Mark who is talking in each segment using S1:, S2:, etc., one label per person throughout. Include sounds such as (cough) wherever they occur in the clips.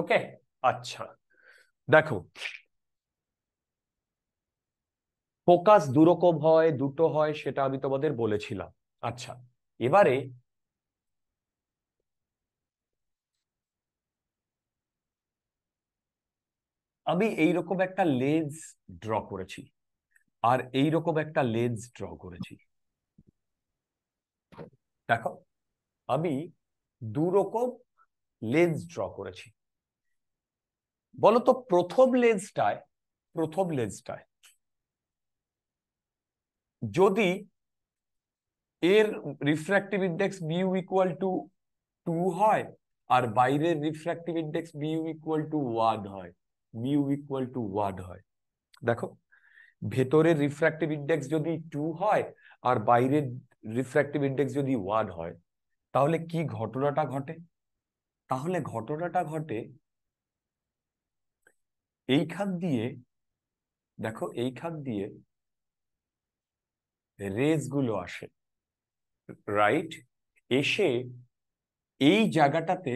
S1: ওকে আচ্ছা দেখো ফোকাস দুরকম হয় দুটো হয় সেটা আমি তোমাদের বলেছিলাম আচ্ছা এবারে আমি এইরকম একটা লেন্স ড্র করেছি আর এইরকম একটা লেন্স ড্র করেছি দেখো আমি দুরকম লেন্স ড্র করেছি বলতো প্রথম লেন্সটায় প্রথম লেন্সটায় যদি এর refractive index mu equal to two হয় আর বাইরের refractive index mu equal to one হয় মিউ ইকুয়াল টু ওয়ান হয় দেখো ভেতরের রিফ্র্যাক্টিভ ইন্ডেক্স যদি টু হয় আর বাইরের রিফ্র্যাক্টিভ ইন্ডেক্স যদি ওয়ান হয় তাহলে কি ঘটনাটা ঘটে তাহলে ঘটনাটা ঘটে এই খাত দিয়ে দেখো এই খাত দিয়ে রেজগুলো আসে রাইট এসে এই জায়গাটাতে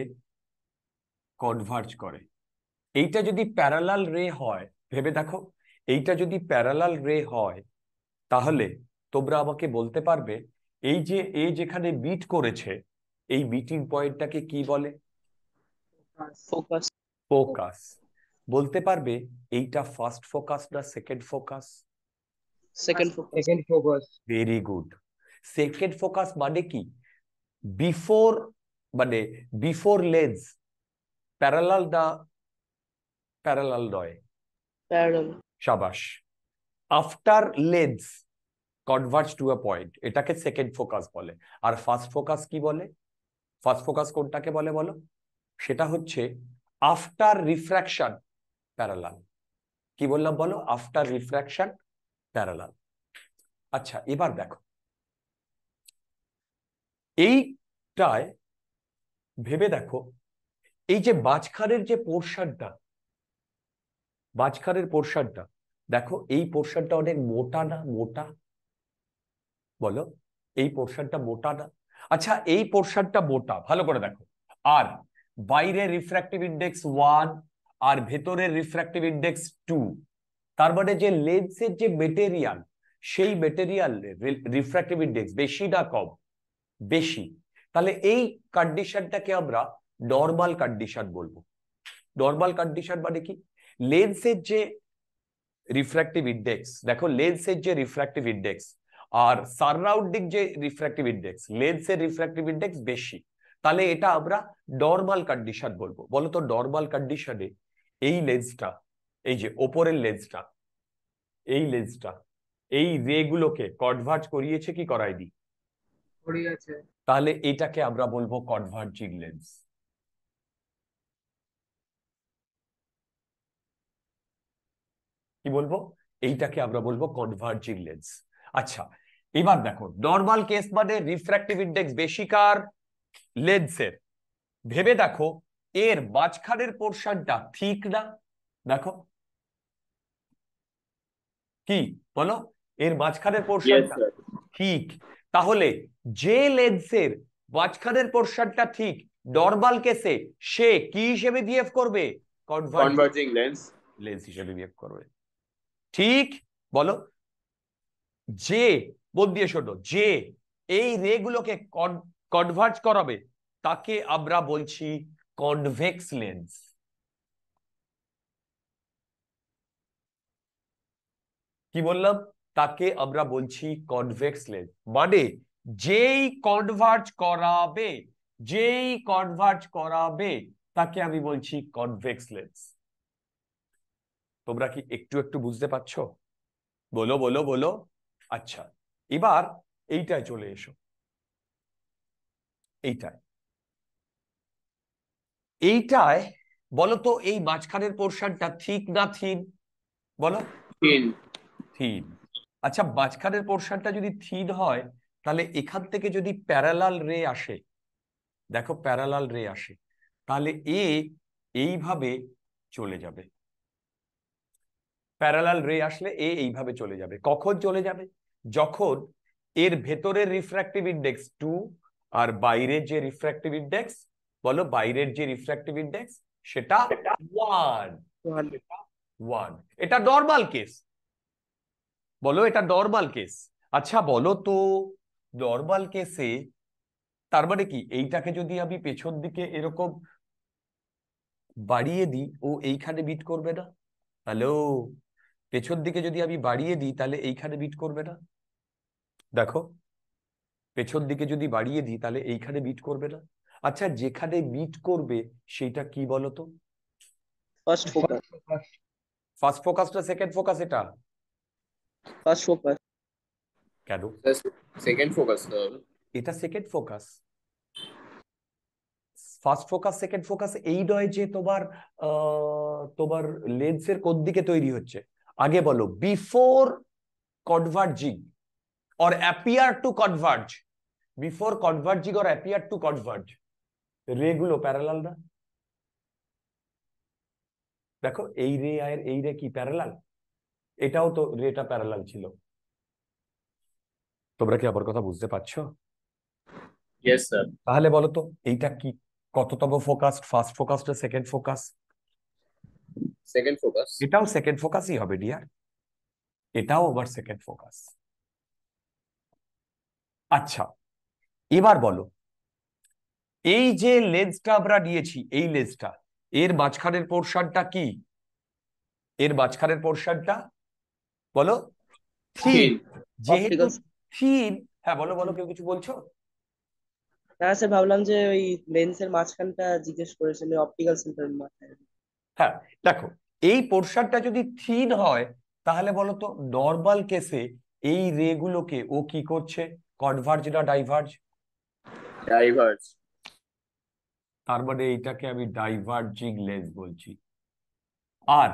S1: কনভার্জ করে এইটা যদি প্যারালাল রে হয় ভেবে দেখো এইটা যদি প্যারালাল রে হয় তাহলে তোমরা আমাকে বলতে পারবে এই যে এ যেখানে বিট করেছে এই বিটিং পয়েন্টটাকে কি বলে ফোকাস ফোকাস বলতে পারবে এইটা ফার্স্ট ফোকাস না second focus second second focus very good second focus মানে কি বিফোর মানে বিফোর লেন্স প্যারালাল না প্যারালাল নয় প্যারালাল সাবাস after lens converge to a point এটাকে সেকেন্ড ফোকাস বলে আর ফার্স্ট ফোকাস কি বলে ফার্স্ট ফোকাস কোনটাকে বলে বলো সেটা হচ্ছে আফটার রিফ্র্যাকশন প্যারালাল কি বললাম বলো আফটার রিফ্র্যাকশন প্যারালাল আচ্ছা এবার দেখো এইটায় ভেবে দেখো এই যে বাজখারের যে পোর্শনটা বাজখারের পোর্শনটা দেখো এই পোর্শনটা অনেক মোটা না মোটা বলো এই পোর্শনটা মোটা না আচ্ছা এই পোর্শনটা মোটা ভালো করে দেখো আর বাইরে রিফ্র্যাক্টিভ ইন্ডেক্স ওয়ান আর ভেতরের রিফ্র্যাক্টিভ ইন্ডেক্স টু তার মানে যে লেন্সের যে মেটেরিয়াল সেই মেটেরিয়াল রিফ্র্যাক্টিভ ইন্ডেক্স বেশি না কম বেশি তাহলে এই কন্ডিশনটাকে আমরা নর্মাল কন্ডিশন বলবো নর্মাল কন্ডিশন মানে কি লেন্সের যে রিফ্র্যাক্টিভ ইন্ডেক্স দেখো লেন্সের যে রিফ্র্যাক্টিভ ইন্ডেক্স আর সারাউন্ডিং যে রিফ্র্যাক্টিভ ইন্ডেক্স লেন্সের রিফ্র্যাক্টিভ ইন্ডেক্স বেশি তাহলে এটা আমরা নর্মাল কন্ডিশন বলবো বলতো নর্মাল কন্ডিশনে এই লেজটা এই যে ওপরের লেজটা এই লেজটা এই রেগুলোকে কনভার্ট করিয়েছে কি করায়নি দি তাহলে এটাকে আমরা বলবো কনভার্জিং লেন্স কি বলবো এইটাকে আমরা বলবো কনভার্জিং লেন্স আচ্ছা এবার দেখো নর্মাল কেস মানে রিফ্র্যাক্টিভ ইন্ডেক্স বেশি কার লেন্সের ভেবে দেখো এর মাঝখানের পোর্শনটা ঠিক না দেখো কি বলো এর মাঝখানের পোর্শনটা ঠিক তাহলে যে লেন্সের মাঝখানের পোর্শনটা ঠিক নর্মাল কেসে সে কি হিসেবে বিহেভ করবে কনভার্জিং লেন্স লেন্স হিসেবে বিহেভ করবে ঠিক বলো যে বোধ দিয়ে শোনো যে এই রেগুলোকে কনভার্জ করাবে তাকে আমরা বলছি কনভেক্স লেন্স কি বললাম তাকে আমরা বলছি কনভেক্স লেন্স মানে যেই কনভার্জ করাবে যেই কনভার্জ করাবে তাকে আমি বলছি কনভেক্স লেন্স তোমরা কি একটু একটু বুঝতে পারছ বলো বলো বলো আচ্ছা এবার এইটায় চলে এসো এইটায় এইটায় বলতো এই মাঝখানের পোর্শনটা ঠিক না থিন বলো থিন আচ্ছা মাঝখানের পোর্শনটা যদি থিন হয় তাহলে এখান থেকে যদি প্যারালাল রে আসে দেখো প্যারালাল রে আসে তাহলে এ এইভাবে চলে যাবে প্যারালাল রে আসলে এ এইভাবে চলে যাবে কখন চলে যাবে যখন এর ভেতরের রিফ্র্যাক্টিভ ইন্ডেক্স টু আর বাইরের যে রিফ্র্যাক্টিভ ইন্ডেক্স বলো বাইরের যে রিফ্র্যাক্টিভ ইন্ডেক্স সেটা ওয়ান ওয়ান এটা নর্মাল কেস বলো এটা নর্মাল কেস আচ্ছা বলো তো নর্মাল কেসে তার মানে কি এইটাকে যদি আমি পেছন দিকে এরকম বাড়িয়ে দিই ও এইখানে বিট করবে না হ্যালো পেছন দিকে যদি আমি বাড়িয়ে দিই তাহলে এইখানে বিট করবে না দেখো পেছন দিকে যদি বাড়িয়ে দিই তাহলে এইখানে বিট করবে না আচ্ছা যেখানে মিট করবে সেটা কি বলতো ফার্স্ট ফোকাস ফার্স্ট ফোকাসটা সেকেন্ড ফোকাস এটা ফার্স্ট ফোকাস কেন সেকেন্ড ফোকাস এটা second focus first focus second focus এই নয় যে তোমার তোমার লেন্সের কোন দিকে তৈরি হচ্ছে আগে বলো before converging or appear to converge before converging or appear to converge ray গুলো প্যারালাল না দেখো এই রে আয়ের এই রে কি প্যারালাল এটাও তো রেটা প্যারালাল ছিল তোমরা কি আবার কথা বুঝতে পারছো ইয়েস স্যার তাহলে বলো তো এইটা কি কততম ফোকাস ফার্স্ট ফোকাস না সেকেন্ড ফোকাস সেকেন্ড ফোকাস এটাও সেকেন্ড ফোকাসই হবে ডিয়ার এটাও আবার সেকেন্ড ফোকাস আচ্ছা এবার বলো এই যে লেজটা আমরা নিয়েছি এই লেজটা এর মাঝখানের পোর্শনটা কি এর মাঝখানের পোর্শনটা বলো থিন যেহেতু থিন
S2: হ্যাঁ বলো বলো কেউ কিছু বলছো হ্যাঁ স্যার ভাবলাম যে ওই লেন্সের মাঝখানটা জিজ্ঞেস করেছেন অপটিক্যাল সেন্টারের মাথায়
S1: হ্যাঁ দেখো এই পোর্শনটা যদি থিন হয় তাহলে বলো তো নর্মাল কেসে এই রেগুলোকে ও কি করছে কনভার্জ না ডাইভার্জ ডাইভার্জ আর বডে মানে এটাকে আমি ডাইভারজিং লেন্স বলছি আর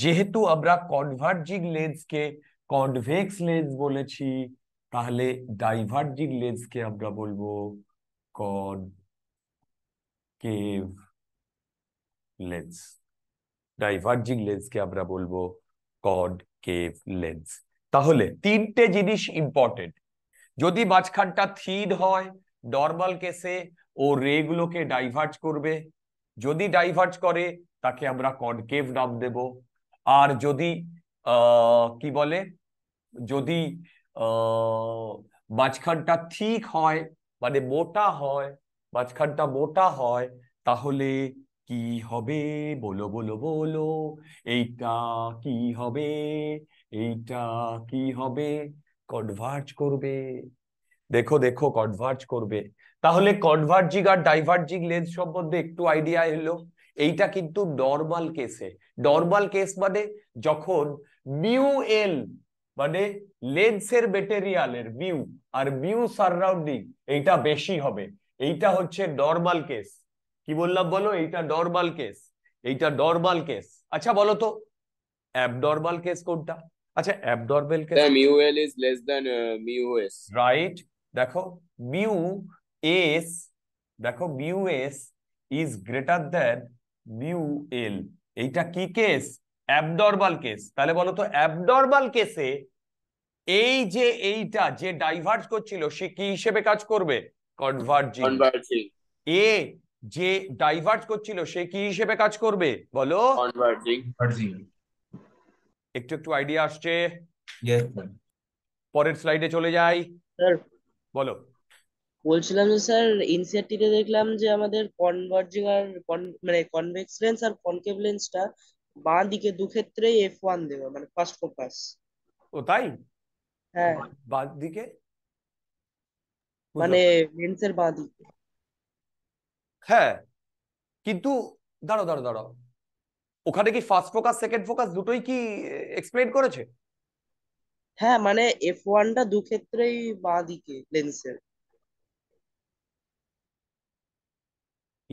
S1: যেহেতুabra কনভারজিং লেন্সকে কনভেক্স লেন্স বলেছি তাহলে ডাইভারজিং লেন্সকেabra বলবো কন কে লেন্স ডাইভারজিং লেন্সকেabra বলবো কন কে লেন্স তাহলে তিনটা জিনিস ইম্পর্টেন্ট যদি বাজখানটা থিড হয় নরমাল কেসে ও রেগুলোকে ডাইভার্জ করবে যদি ডাইভার্জ করে তাকে আমরা কনকেভ নাম দেব আর যদি কি বলে যদি মাঝখানটা ঠিক হয় মানে মোটা হয় মাঝখানটা মোটা হয় তাহলে কি হবে বলো বলো বলো এইটা কি হবে এইটা কি হবে কনভার্জ করবে দেখো দেখো কনভার্জ করবে তাহলে কনভার্জিং আর ডাইভার্জিং লেন্স সম্বন্ধে একটু আইডিয়া এলো এইটা কিন্তু নর্মাল কেসে নর্মাল কেস মানে যখন মিউ এল মানে লেন্সের মেটেরিয়ালের মিউ আর মিউ সারাউন্ডিং এইটা বেশি হবে এইটা হচ্ছে নর্মাল কেস কি বললাম বলো এইটা নর্মাল কেস এইটা নর্মাল কেস আচ্ছা বলো তো অ্যাবনর্মাল কেস কোনটা আচ্ছা abnormal case mu L is less than mu S right দেখো মিউ এস দেখো mu S is greater than mu L এইটা কি কেস অ্যাবডরবাল কেস তাহলে বলো তো অ্যাবডরবাল কেসে এই যে এইটা যে ডাইভার্জ করছিল সে কি হিসেবে কাজ করবে কনভার্জিং এ যে ডাইভার্জ করছিল সে কি হিসেবে কাজ করবে বলো একটু একটু আইডিয়া আসছে পরের স্লাইডে চলে যাই বলো
S2: বলছিলাম যে স্যার তে দেখলাম যে আমাদের কনভার্জিং মানে আর মানে কনভেক্স লেন্স আর কনকেভ লেন্সটা বাঁ দিকে দু ক্ষেত্রে এফ ওয়ান দেওয়া মানে ফার্স্ট ফোকাস ও তাই হ্যাঁ বাঁ দিকে
S1: মানে লেন্সের বাঁ দিকে হ্যাঁ কিন্তু দাঁড়াও দাঁড়াও দাঁড়াও ওখানে কি ফার্স্ট ফোকাস সেকেন্ড ফোকাস দুটোই কি এক্সপ্লেন করেছে
S2: হ্যাঁ মানে এফ ওয়ানটা দু ক্ষেত্রেই বাঁ দিকে লেন্সের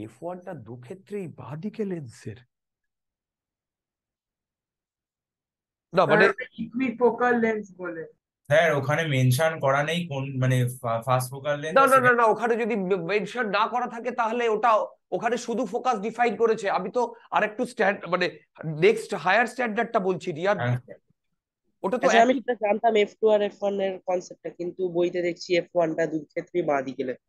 S1: এফ ওয়ানটা দু ক্ষেত্রেই বাঁদিকে লেন্সের না মানে
S2: ইকুইফোকাল লেন্স বলে
S1: স্যার ওখানে মেনশন করা নেই কোন মানে ফাস্ট ফোকাল লেন্স না না না ওখানে যদি মেনশন না করা থাকে তাহলে ওটা ওখানে শুধু ফোকাস ডিফাইন করেছে আমি তো আরেকটু স্ট্যান্ড মানে নেক্সট হায়ার স্ট্যান্ডার্ডটা বলছি রিয়ার হ্যাঁ।
S2: ওটা তো আচ্ছা, আমি জানতাম এফ টু আর এফ ওয়ান এর কনসেপ্টটা কিন্তু বইতে দেখছি এফ ওয়ানটা দুই ক্ষেত্রেই বাঁ দিকে লেখা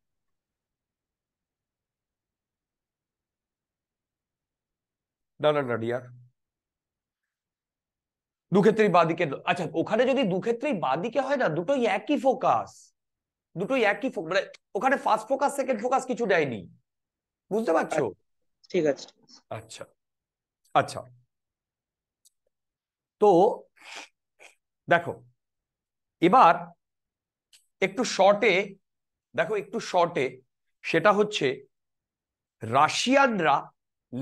S1: না না না ডিয়ার দু বাদিকে আচ্ছা ওখানে যদি দু ক্ষেত্রেই বাদিকে হয় না দুটোই একই ফোকাস দুটোই একই মানে ওখানে ফার্স্ট ফোকাস সেকেন্ড ফোকাস কিছু দেয়নি বুঝতে পারছো আচ্ছা, ঠিক আছে আচ্ছা আচ্ছা তো দেখো এবার একটু শর্টে দেখো একটু শর্টে সেটা হচ্ছে রাশিয়ানরা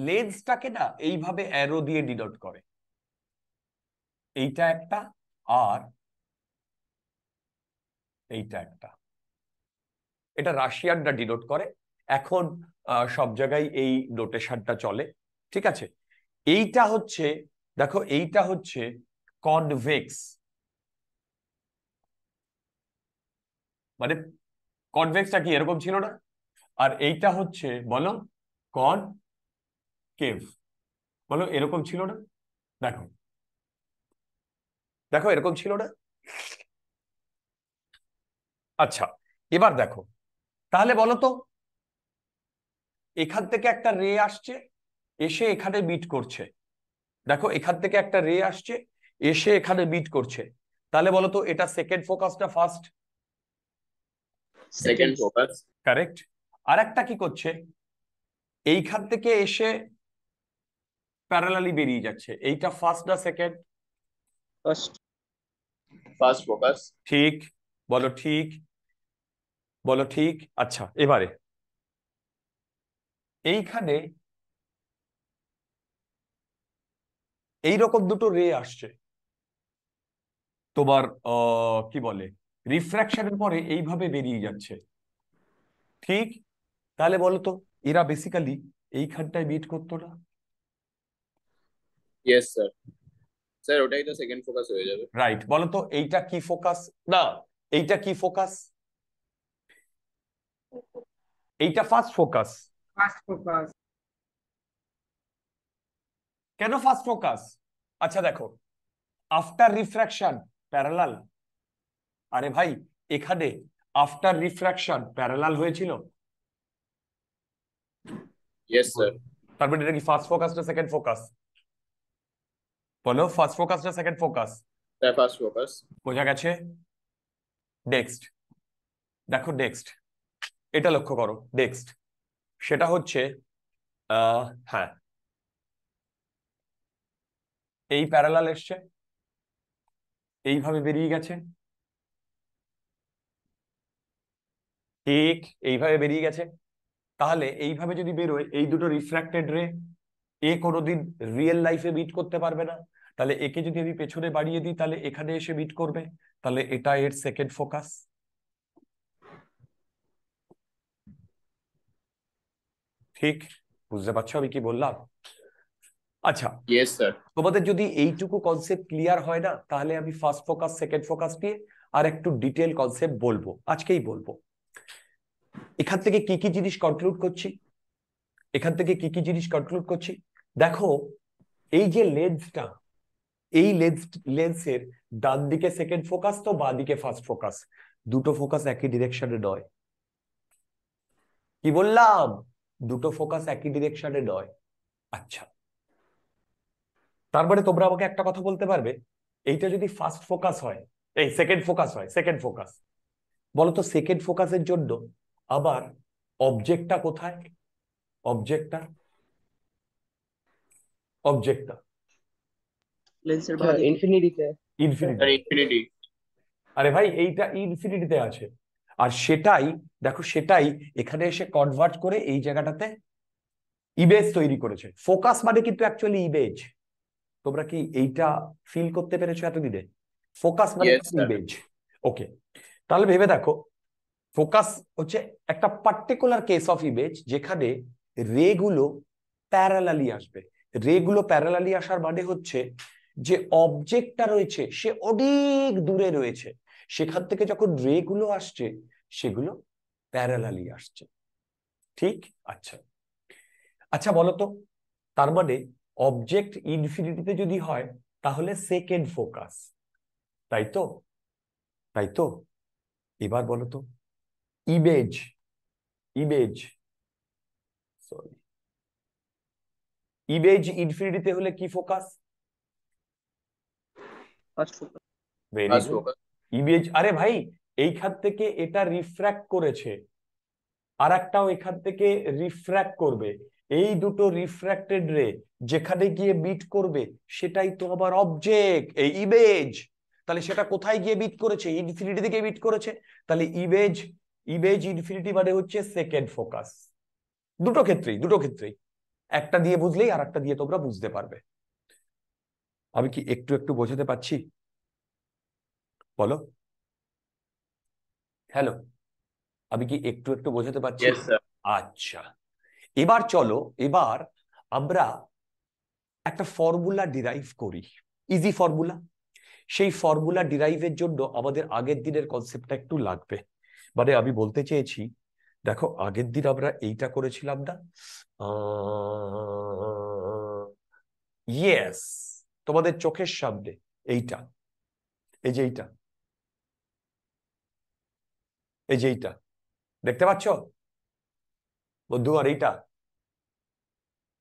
S1: লেজটাকে না এইভাবে অ্যারো দিয়ে ডিনোট করে এইটা একটা আর এইটা একটা এটা রাশিয়ানটা ডিনোট করে এখন সব জায়গায় এই নোটেশনটা চলে ঠিক আছে এইটা হচ্ছে দেখো এইটা হচ্ছে কনভেক্স মানে কনভেক্সটা কি এরকম ছিল না আর এইটা হচ্ছে বলো কন কেভ বলো এরকম ছিল না দেখো দেখো এরকম ছিল না আচ্ছা এবার দেখো তাহলে বলো তো এখান থেকে একটা রে আসছে এসে এখানে বিট করছে দেখো এখান থেকে একটা রে আসছে এসে এখানে বিট করছে তাহলে বলো তো এটা second focus first second focus correct আর একটা কি করছে এইখান থেকে এসে প্যারালালি বেরিয়ে যাচ্ছে এইটা ফার্স্ট না সেকেন্ড ফার্স্ট ফার্স্ট ফোকাস ঠিক বলো ঠিক বলো ঠিক আচ্ছা এবারে এইখানে এই রকম দুটো রে আসছে তোমার কি বলে রিফ্র্যাকশনের পরে এইভাবে বেরিয়ে যাচ্ছে ঠিক তাহলে বলতো এরা বেসিক্যালি এইখানটায় মিট করতো না
S2: ইয়েস স্যার স্যার ওটাই তো সেকেন্ড ফোকাস হয়ে যাবে
S1: রাইট বলো তো এইটা কি ফোকাস না এইটা কি ফোকাস এইটা ফার্স্ট ফোকাস
S2: ফার্স্ট ফোকাস
S1: কেন ফার্স্ট ফোকাস আচ্ছা দেখো আফটার রিফ্র্যাকশন প্যারালাল আরে ভাই এখানে আফটার রিফ্র্যাকশন প্যারালাল হয়েছিল ইয়েস স্যার তারপরে এটা কি ফার্স্ট ফোকাস না সেকেন্ড ফোকাস বলো ফার্স্ট ফোকাস না সেকেন্ড ফোকাস
S2: হ্যাঁ ফার্স্ট ফোকাস
S1: বোঝা গেছে ডেক্সট দেখো ডেক্সট এটা লক্ষ্য করো ডেক্সট সেটা হচ্ছে হ্যাঁ এই প্যারালাল এসছে এইভাবে বেরিয়ে গেছে ঠিক এইভাবে বেরিয়ে গেছে তাহলে এইভাবে যদি বেরোয় এই দুটো রিফ্র্যাক্টেড রে এ কোনোদিন রিয়েল লাইফে বিট করতে পারবে না তাহলে একে যদি আমি পেছনে বাড়িয়ে দিই তাহলে এখানে এসে বিট করবে তাহলে এটা এর সেকেন্ড ফোকাস ঠিক বুঝতে পারছো আমি কি বললাম আচ্ছা তোমাদের যদি এইটুকু কনসেপ্ট ক্লিয়ার হয় না তাহলে আমি ফার্স্ট ফোকাস সেকেন্ড ফোকাস নিয়ে আর একটু ডিটেল কনসেপ্ট বলবো আজকেই বলবো এখান থেকে কি কি জিনিস কনক্লুড করছি এখান থেকে কি কি জিনিস কনক্লুড করছি দেখো এই যে লেন্সটা এই লেন্স লেন্সের ডান দিকে সেকেন্ড ফোকাস তো বাঁ দিকে ফার্স্ট ফোকাস দুটো ফোকাস একই ডিরেকশনে নয় কি বললাম দুটো ফোকাস একই ডিরেকশনে নয় আচ্ছা তারপরে মানে তোমরা আমাকে একটা কথা বলতে পারবে এইটা যদি ফার্স্ট ফোকাস হয় এই সেকেন্ড ফোকাস হয় সেকেন্ড ফোকাস বলতো সেকেন্ড ফোকাসের জন্য আবার অবজেক্টটা কোথায় অবজেক্টটা অবজেক্টটা
S2: লেন্সের ভাগ ইনফিনিটিতে ইনফিনিটি ইনফিনিটি
S1: আরে ভাই এইটা ইনফিনিটিতে আছে আর সেটাই দেখো সেটাই এখানে এসে কনভার্ট করে এই জায়গাটাতে ইমেজ তৈরি করেছে ফোকাস মানে কিন্তু অ্যাকচুয়ালি ইমেজ তোমরা কি এইটা ফিল করতে পেরেছো এতদিনে ফোকাস মানে ইমেজ ওকে তাহলে ভেবে দেখো ফোকাস হচ্ছে একটা পার্টিকুলার কেস অফ ইমেজ যেখানে রে গুলো প্যারালালি আসবে রেগুলো প্যারালালি আসার মানে হচ্ছে যে অবজেক্টটা রয়েছে সে অনেক দূরে রয়েছে সেখান থেকে যখন রেগুলো আসছে সেগুলো প্যারালালি আসছে ঠিক আচ্ছা আচ্ছা বলতো তার মানে অবজেক্ট ইনফিনিটিতে যদি হয় তাহলে সেকেন্ড ফোকাস তাই তো তাই তো এবার বলতো ইমেজ ইমেজ সরি ইবেজ ইনফিনিটিতে হলে কি ফোকাস ভেরি ইবেজ আরে ভাই এইখান থেকে এটা রিফ্র্যাক্ট করেছে আর একটাও এখান থেকে রিফ্র্যাক্ট করবে এই দুটো রিফ্র্যাক্টেড রে যেখানে গিয়ে বিট করবে সেটাই তো আমার অবজেক্ট এই ইমেজ তাহলে সেটা কোথায় গিয়ে বিট করেছে ইনফিনিটি দিকে বিট করেছে তাহলে ইমেজ ইমেজ ইনফিনিটি মানে হচ্ছে সেকেন্ড ফোকাস দুটো ক্ষেত্রেই দুটো ক্ষেত্রেই একটা দিয়ে বুঝলেই আর একটা দিয়ে তোমরা বুঝতে পারবে আমি কি একটু একটু বোঝাতে পারছি বলো হ্যালো আমি কি একটু একটু বোঝাতে পারছি আচ্ছা এবার চলো এবার আমরা একটা ফর্মুলা ডিরাইভ করি ইজি ফর্মুলা সেই ফর্মুলা ডিরাইভের জন্য আমাদের আগের দিনের কনসেপ্টটা একটু লাগবে মানে আমি বলতে চেয়েছি দেখো আগের দিন আমরা এইটা করেছিলাম না ইয়েস তোমাদের চোখের সামনে এইটা এই যে এইটা এই যে এইটা দেখতে পাচ্ছ বন্ধু আর এইটা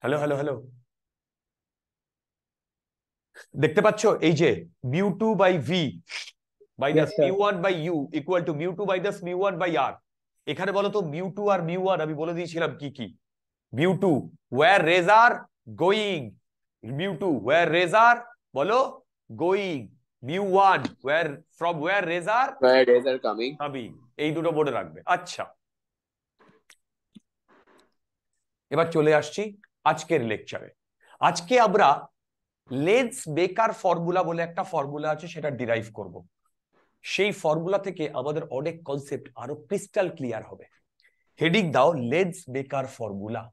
S1: হ্যালো হ্যালো হ্যালো দেখতে পাচ্ছ এই যে mu two by V minus mu one by you equal to mu two minus mu one by R এখানে বলো তো মিউ টু আর মিউ ওয়ান আমি বলে দিয়েছিলাম কি কি mu two where rays are going mu two where rays are বলো going mu one where from where rays are rays are coming এই দুটো মনে রাখবে আচ্ছা এবার চলে আসছি আজকের লেকচারে আজকে আমরা লেন্স বেকার ফর্মুলা বলে একটা ফর্মুলা আছে সেটা ডিরাইভ করবো সেই ফর্মুলা থেকে আমাদের অনেক কনসেপ্ট আরো ক্রিস্টাল ক্লিয়ার হবে হেডিং দাও lens maker formula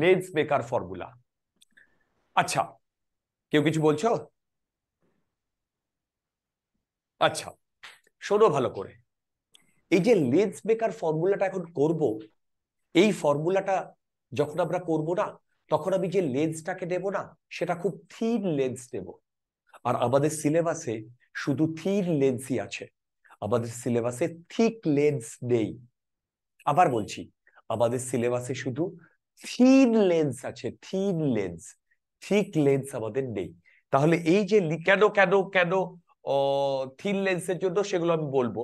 S1: lens maker formula আচ্ছা কেউ কিছু বলছো আচ্ছা শোনো ভালো করে এই যে লেন্স মেকার ফর্মুলাটা এখন করব এই ফর্মুলাটা যখন আমরা করব না তখন আমি যে লেন্সটাকে দেব না সেটা খুব থিন লেন্স নেব আর আমাদের সিলেবাসে শুধু থিন লেন্সই আছে আমাদের সিলেবাসে থিক লেন্স নেই আবার বলছি আমাদের সিলেবাসে শুধু থিন লেন্স আছে থিন লেন্স থিক লেন্স আমাদের নেই তাহলে এই যে কেন কেন কেন থিন লেন্সের জন্য সেগুলো আমি বলবো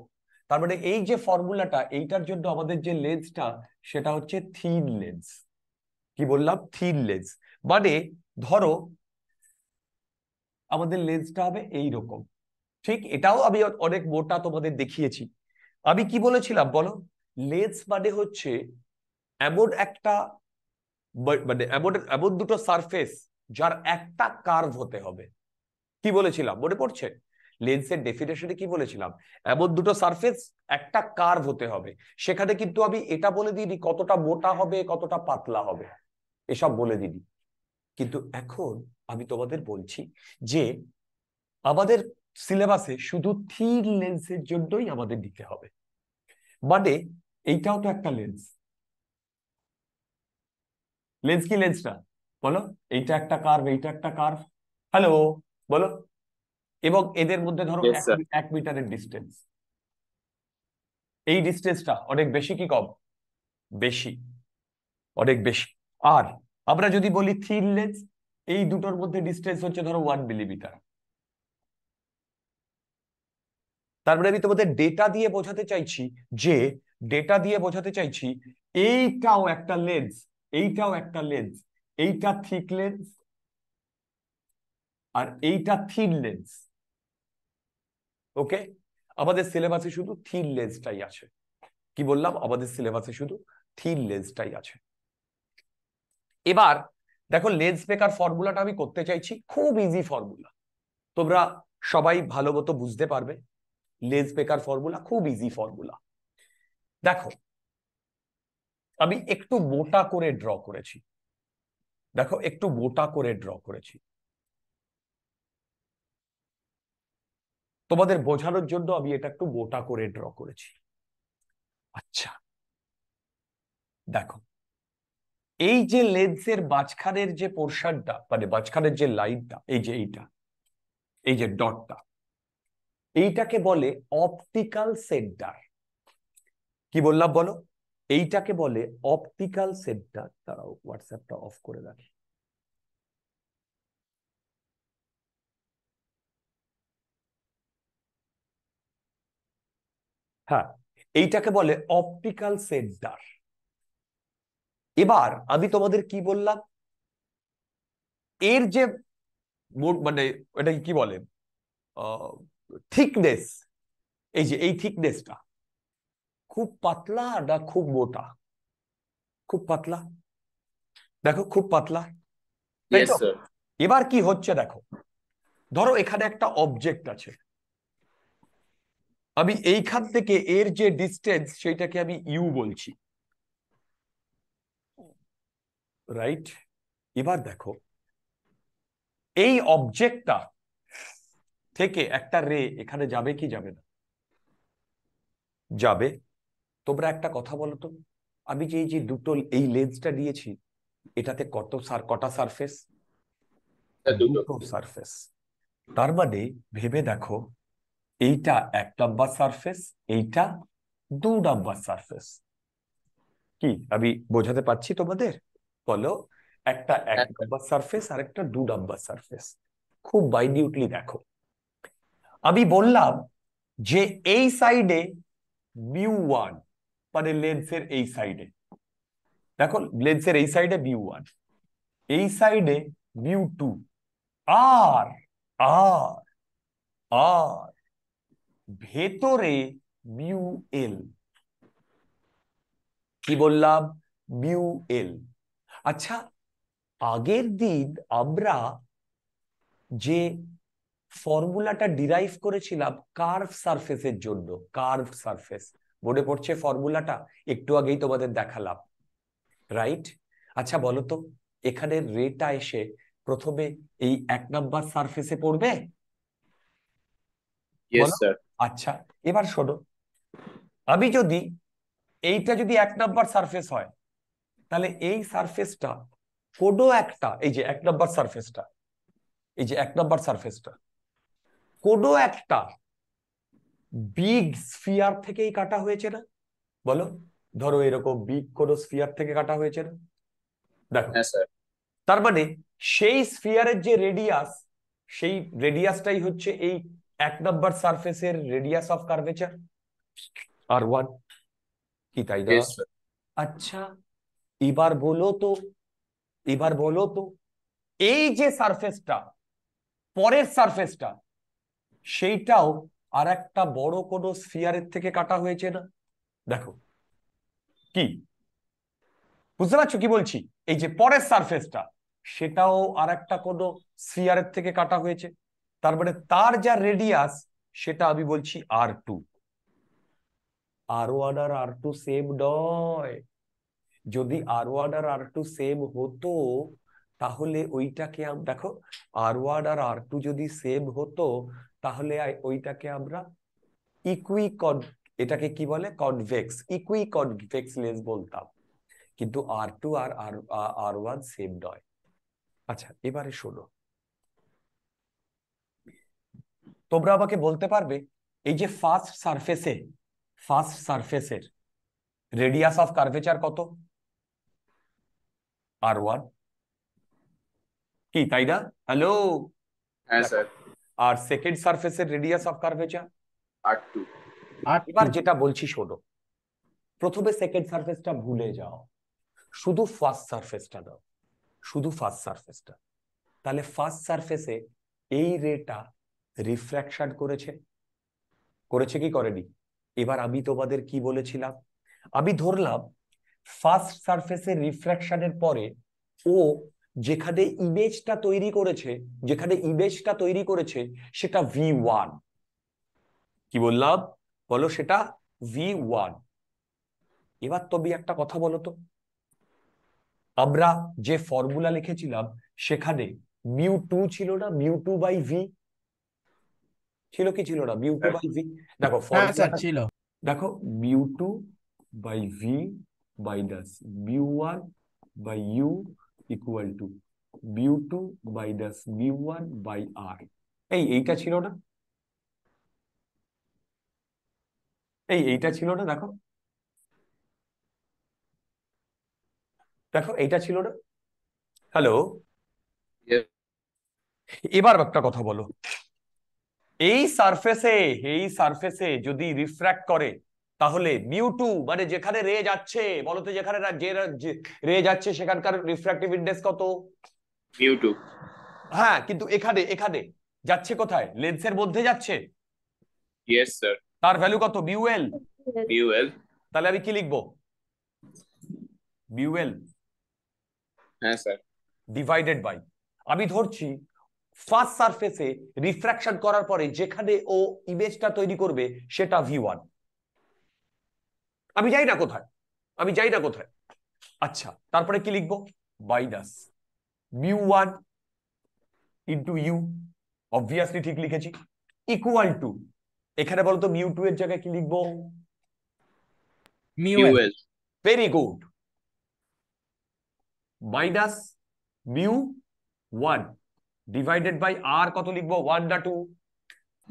S1: তারপরে মানে এই যে ফর্মুলাটা এইটার জন্য আমাদের যে লেন্সটা সেটা হচ্ছে থিন লেন্স কি বললাম থিন লেন্স মানে ধরো আমাদের লেন্সটা হবে এই রকম ঠিক এটাও আমি অনেক মোটা তোমাদের দেখিয়েছি আমি কি বলেছিলাম বলো লেন্স মানে হচ্ছে এমন একটা মানে এমন এমন দুটো সারফেস যার একটা কার্ভ হতে হবে কি বলেছিলাম মনে পড়ছে লেন্সের ডেফিনেশনে কি বলেছিলাম এমন দুটো সারফেস একটা কার্ভ হতে হবে সেখানে কিন্তু আমি এটা বলে দিইনি কতটা মোটা হবে কতটা পাতলা হবে এসব বলে দিইনি কিন্তু এখন আমি তোমাদের বলছি যে আমাদের সিলেবাসে শুধু থির লেন্সের জন্যই আমাদের দিতে হবে মানে এইটাও তো একটা লেন্স লেন্স কি লেন্সটা বলো এইটা একটা কার্ভ এইটা একটা কার্ভ হ্যালো বলো এবং এদের মধ্যে ধরো এক মিটারের ডিস্টেন্স এই ডিস্টেন্সটা অনেক বেশি কি কম বেশি অনেক বেশি আর আমরা যদি বলি থিন লেন্স এই দুটোর মধ্যে ডিস্টেন্স হচ্ছে ধরো ওয়ান মিলিমিটার তারপরে আমি তোমাদের ডেটা দিয়ে বোঝাতে চাইছি যে ডেটা দিয়ে বোঝাতে চাইছি এইটাও একটা লেন্স এইটাও একটা লেন্স এইটা থিক লেন্স আর এইটা থিন লেন্স ওকে আমাদের সিলেবাসে শুধু থির লেজটাই আছে কি বললাম আমাদের সিলেবাসে শুধু থির লেজটাই আছে এবার দেখো লেন্স মেকার ফর্মুলাটা আমি করতে চাইছি খুব ইজি ফর্মুলা তোমরা সবাই ভালো মতো বুঝতে পারবে লেন্স মেকার ফর্মুলা খুব ইজি ফর্মুলা দেখো আমি একটু মোটা করে ড্র করেছি দেখো একটু মোটা করে ড্র করেছি তোমাদের বোঝানোর জন্য আমি এটা একটু মোটা করে ড্র করেছি আচ্ছা দেখো এই যে লেন্সের মাঝখানের যে পোর্শনটা মানে মাঝখানের যে লাইনটা এই যে এইটা এই যে ডটটা এইটাকে বলে অপটিক্যাল সেন্টার কি বললাম বলো এইটাকে বলে অপটিক্যাল সেন্টার তারা হোয়াটসঅ্যাপটা অফ করে রাখি হ্যাঁ এইটাকে বলে অপটিক্যাল সেন্টার এবার আমি তোমাদের কি বললাম এর যে মানে এটাকে কি বলে থিকনেস এই যে এই থিকনেসটা খুব পাতলা না খুব মোটা খুব পাতলা দেখো খুব পাতলা এবার কি হচ্ছে দেখো ধরো এখানে একটা অবজেক্ট আছে আমি এইখান থেকে এর যে ডিস্টেন্স সেইটাকে আমি ইউ বলছি রাইট এবার দেখো এই অবজেক্টটা থেকে একটা রে এখানে যাবে কি যাবে না যাবে তোমরা একটা কথা বলো তো আমি যে এই যে দুটো এই লেন্সটা নিয়েছি এটাতে কত সার কটা সারফেস হ্যাঁ, দুটো সারফেস তার মানে ভেবে দেখো এইটা এক ডাব্বা সারফেস এইটা দু ডাব্বা সারফেস কি আমি বোঝাতে পারছি তোমাদের বলো একটা এক ডাব্বা সারফেস আর একটা দু ডাব্বা সারফেস খুব বাইনিউটলি দেখো আমি বললাম যে এই সাইডে মিউ ওয়ান মানে লেন্সের এই সাইডে দেখো লেন্সের এই সাইডে মিউ ওয়ান এই সাইডে মিউ টু আর আর আর ভেতরে এল কি বললাম এল আচ্ছা আগের দিন আমরা যে ফর্মুলাটা ডিরাইভ করেছিলাম কার্ভ সারফেসের জন্য কার্ভ সারফেস মনে পড়ছে ফর্মুলাটা একটু আগেই তোমাদের দেখালাম রাইট আচ্ছা বলো তো এখানে রেটা এসে প্রথমে এই এক নাম্বার সারফেসে পড়বে আচ্ছা এবার শোনো আমি যদি এইটা যদি এক নাম্বার সারফেস হয় তাহলে এই সারফেসটা কোনো একটা এই যে এক নাম্বার সারফেসটা এই যে এক নাম্বার সারফেসটা কোনো একটা বিগ স্ফিয়ার থেকেই কাটা হয়েছে না বলো ধরো এরকম বিগ কোনো স্ফিয়ার থেকে কাটা হয়েছে না দেখো তার মানে সেই স্ফিয়ারের যে রেডিয়াস সেই রেডিয়াসটাই হচ্ছে এই এক নম্বর এর radius of curvature R one কি তাই না আচ্ছা এবার বলো তো এবার বলো তো এই যে সারফেসটা পরের সারফেসটা সেইটাও আর একটা বড় কোনো স্পিয়ারের থেকে কাটা হয়েছে না দেখো কি বুঝতে পারছো কি বলছি এই যে পরের সারফেসটা সেটাও আর একটা কোনো স্পিয়ারের থেকে কাটা হয়েছে তার মানে তার যা রেডিয়াস সেটা আমি বলছি আর টু আর ওয়ান আর আর টু সেম নয় যদি আর ওয়ান আর আর টু সেম হতো তাহলে ওইটাকে দেখো আর ওয়ান আর আর টু যদি সেম হতো তাহলে ওইটাকে আমরা ইকুই এটাকে কি বলে কনভেক্স ইকুই কনভেক্স লেন্স বলতাম কিন্তু আর টু আর আর ওয়ান সেম নয় আচ্ছা এবারে শোনো তোমরা আমাকে বলতে পারবে এই যে ফার্স্ট সারফেসে ফার্স্ট সারফেসের রেডিয়াস অফ কার্ভেচার কত আর ওয়ান কি তাই না হ্যালো আর সেকেন্ড সারফেসের radius of curvature R two এবার যেটা বলছি শোনো প্রথমে সেকেন্ড সারফেসটা ভুলে যাও শুধু ফার্স্ট সারফেসটা দাও শুধু ফার্স্ট সারফেসটা তাহলে ফার্স্ট সারফেসে এই রেটা রিফ্র্যাকশন করেছে করেছে কি করেনি এবার আমি তোমাদের কি বলেছিলাম আমি ধরলাম ফার্স্ট সারফেসের রিফ্র্যাকশনের পরে ও যেখানে ইমেজটা তৈরি করেছে যেখানে ইমেজটা তৈরি করেছে সেটা ভি ওয়ান কি বললাম বলো সেটা ভি ওয়ান এবার তবে একটা কথা বলো তো আমরা যে ফর্মুলা লিখেছিলাম সেখানে মিউ টু ছিল না মিউ টু বাই ভি ছিল কি ছিল না বিউটু বাই ভি দেখো ফর্মুলা হ্যাঁ, ছিল দেখো mu two two by V by ডাস mu one by you equal to mu two by ডাস বিউ ওয়ান বাই আর এই এইটা ছিল না এই এইটা ছিল না দেখো দেখো এইটা ছিল না হ্যালো এবার একটা কথা বলো এই সারফেসে এই সারফেসে যদি রিফ্র্যাক্ট করে তাহলে মিউ টু মানে যেখানে রে যাচ্ছে বলতে যেখানে যে রে যাচ্ছে সেখানকার রিফ্র্যাক্টিভ ইন্ডেক্স কত মিউ টু হ্যাঁ কিন্তু এখানে এখানে যাচ্ছে কোথায় লেন্সের মধ্যে যাচ্ছে ইয়েস স্যার তার ভ্যালু কত মিউ এল মিউ এল তাহলে আমি কি লিখবো মিউ এল হ্যাঁ স্যার ডিভাইডেড বাই আমি ধরছি ফার্স্ট সারফেসে রিফ্র্যাকশন করার পরে যেখানে ও ইমেজটা তৈরি করবে সেটা ভি ওয়ান আমি যাই না কোথায় আমি যাই না কোথায় আচ্ছা তারপরে কি লিখবো minus mu one into U obviously ঠিক লিখেছি ইকুয়াল টু এখানে বলতো মিউ টু এর জায়গায় কি লিখবো mu very good minus mu one divided by R কত লিখবো ওয়ান ডা টু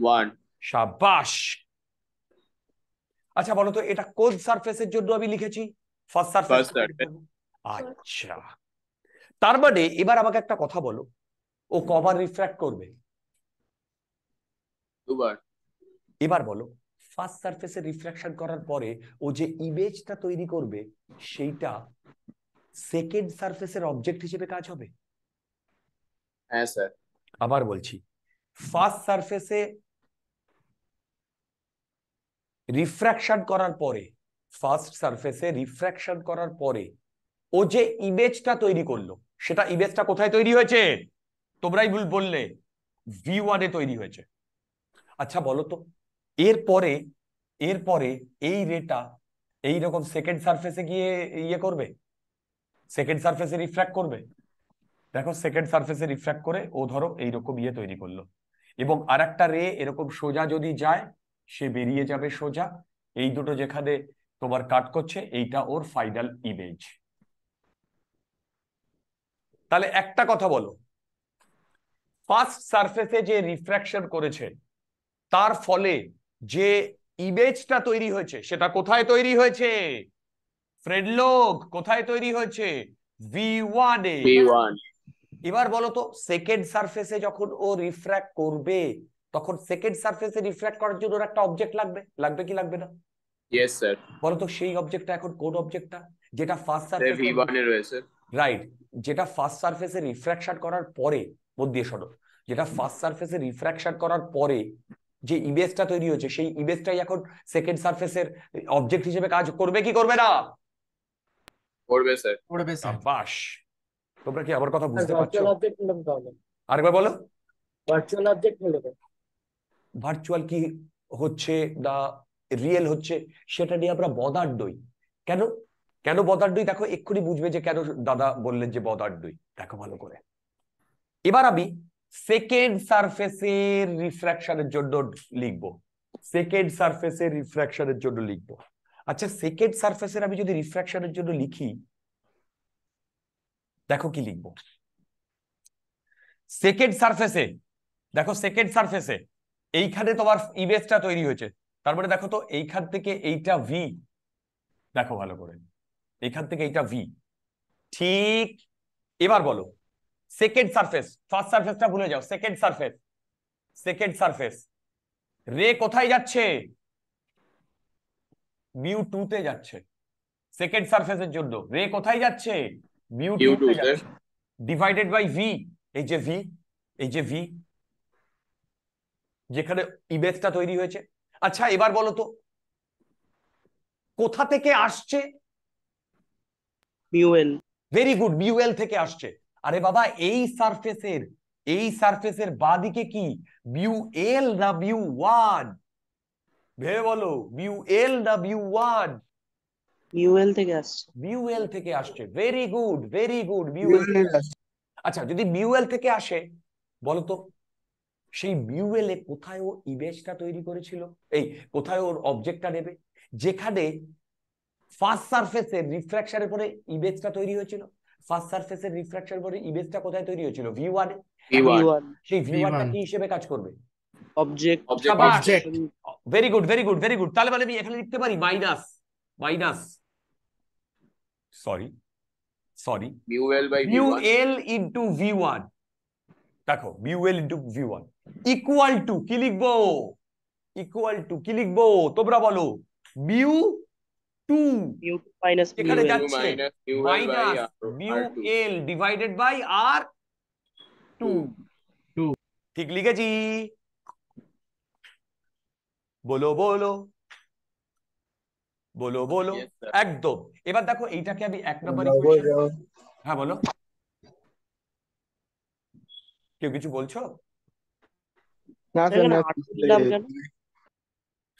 S1: ওয়ান সাবাস আচ্ছা বলো তো এটা কোন সারফেসের জন্য আমি লিখেছি ফার্স্ট সারফেস আচ্ছা তার মানে এবার আমাকে একটা কথা বলো ও কবার রিফ্র্যাক্ট করবে দুবার এবার বলো ফার্স্ট সারফেসে রিফ্র্যাকশন করার পরে ও যে ইমেজটা তৈরি করবে সেইটা সেকেন্ড সারফেসের অবজেক্ট হিসেবে কাজ হবে হ্যাঁ স্যার আবার বলছি ফার্স্ট সারফেসে রিফ্র্যাকশন করার পরে ফার্স্ট সারফেসে রিফ্র্যাকশন করার পরে ও যে ইমেজটা তৈরি করলো সেটা ইমেজটা কোথায় তৈরি হয়েছে তোমরাই বললে ভি ওয়ানে তৈরি হয়েছে আচ্ছা বলো তো এরপরে এরপরে এই রেটা এইরকম সেকেন্ড সারফেসে গিয়ে ইয়ে করবে সেকেন্ড সারফেসে রিফ্র্যাক্ট করবে দেখো সেকেন্ড সার্ফেসে রিফ্র্যাক্ট করে ও ধরো এইরকম ইয়ে তৈরি করলো এবং আর একটা রে এরকম সোজা যদি যায় সে বেরিয়ে যাবে সোজা এই দুটো যেখানে তোমার কাট করছে এইটা ওর ফাইনাল ইমেজ তাহলে একটা কথা বলো ফার্স্ট সার্ফেসে যে রিফ্র্যাকশন করেছে তার ফলে যে ইমেজটা তৈরি হয়েছে সেটা কোথায় তৈরি হয়েছে ফ্রেড কোথায় তৈরি হয়েছে ভি ওয়ান এ এবার বলো তো সেকেন্ড সারফেসে যখন ও রিফ্র্যাক্ট করবে তখন সেকেন্ড সারফেসে রিফ্র্যাক্ট করার জন্য ওর একটা অবজেক্ট লাগবে লাগবে কি লাগবে না ইয়েস স্যার বলো তো সেই অবজেক্টটা এখন কোন অবজেক্টটা যেটা ফার্স্ট সারফেসে ভি1 এ রয়েছে রাইট যেটা ফার্স্ট সারফেসে রিফ্র্যাকশন করার পরে মধ্য দিয়ে যেটা ফার্স্ট সারফেসে রিফ্র্যাকশন করার পরে যে ইমেজটা তৈরি হচ্ছে সেই ইমেজটাই এখন সেকেন্ড সারফেসের অবজেক্ট হিসেবে কাজ করবে কি করবে না করবে স্যার করবে স্যার বাস তোমরা কি আমার কথা বুঝতে পারছো আরেকবার বলো ভার্চুয়াল অবজেক্ট ভার্চুয়াল কি হচ্ছে না রিয়েল হচ্ছে সেটা নিয়ে আমরা বদার দই কেন কেন বদার বদার্ডই দেখো এক্ষুনি বুঝবে যে কেন দাদা বললেন যে বদার বদার্ডই দেখো ভালো করে এবার আমি সেকেন্ড সারফেসের রিফ্র্যাকশনের জন্য লিখব সেকেন্ড সারফেসের রিফ্র্যাকশনের জন্য লিখব আচ্ছা সেকেন্ড সারফেসের আমি যদি রিফ্র্যাকশনের জন্য লিখি দেখো কি লিখবো সেকেন্ড সারফেসে দেখো সেকেন্ড সারফেসে এইখানে তোমার ইমেজটা তৈরি হয়েছে তারপরে মানে দেখো তো এইখান থেকে এইটা ভি দেখো ভালো করে এইখান থেকে এইটা ভি ঠিক এবার বলো সেকেন্ড সারফেস ফার্স্ট সারফেসটা ভুলে যাও সেকেন্ড সারফেস সেকেন্ড সারফেস রে কোথায় যাচ্ছে মিউ টুতে যাচ্ছে সেকেন্ড সারফেসের জন্য রে কোথায় যাচ্ছে ডিভাইডেড বাই ভি এই যে ভি এই যে ভি যেখানে ইবেথটা তৈরি হয়েছে আচ্ছা এবার বলো তো কোথা থেকে আসছে ভেরি গুড বিউএল থেকে আসছে আরে বাবা এই সারফেসের এই সারফেসের বাদিকে কি বিউএল এল না বিউ ওয়ান ভেবে বলো বিউএল এল না বিউ ওয়ান বিউএল থেকে আসছে থেকে আসছে ভেরি গুড ভেরি গুড আচ্ছা যদি থেকে আসে বলতো সেই এ কোথায় ও ইমেজটা তৈরি করেছিল এই কোথায় ওর অবজেক্টটা নেবে যেখানে ফার্স্ট সারফেসের রিফ্র্যাকশনের পরে ইমেজটা তৈরি হয়েছিল ফার্স্ট সারফেসের রিফ্র্যাকশন পরে ইমেজটা কোথায় তৈরি হয়েছিল ভিউ ওয়ান সেই ভি ওয়ানটা কি হিসেবে কাজ করবে object object very good very good very good তাহলে মানে আমি এখানে লিখতে পারি minus minus sorry sorry mu L into V one দেখো mu L into V one equal to কি লিখবো ইকুয়াল টু কি লিখবো তোমরা বলো
S2: মিউ টু মাইনাস এখানে যাচ্ছে minus mu
S1: L divided by R
S2: two two
S1: ঠিক লিখেছি বলো বলো বলো বলো একদম এবার দেখো এইটাকে আমি এক নম্বর হ্যাঁ বলো কেউ কিছু বলছো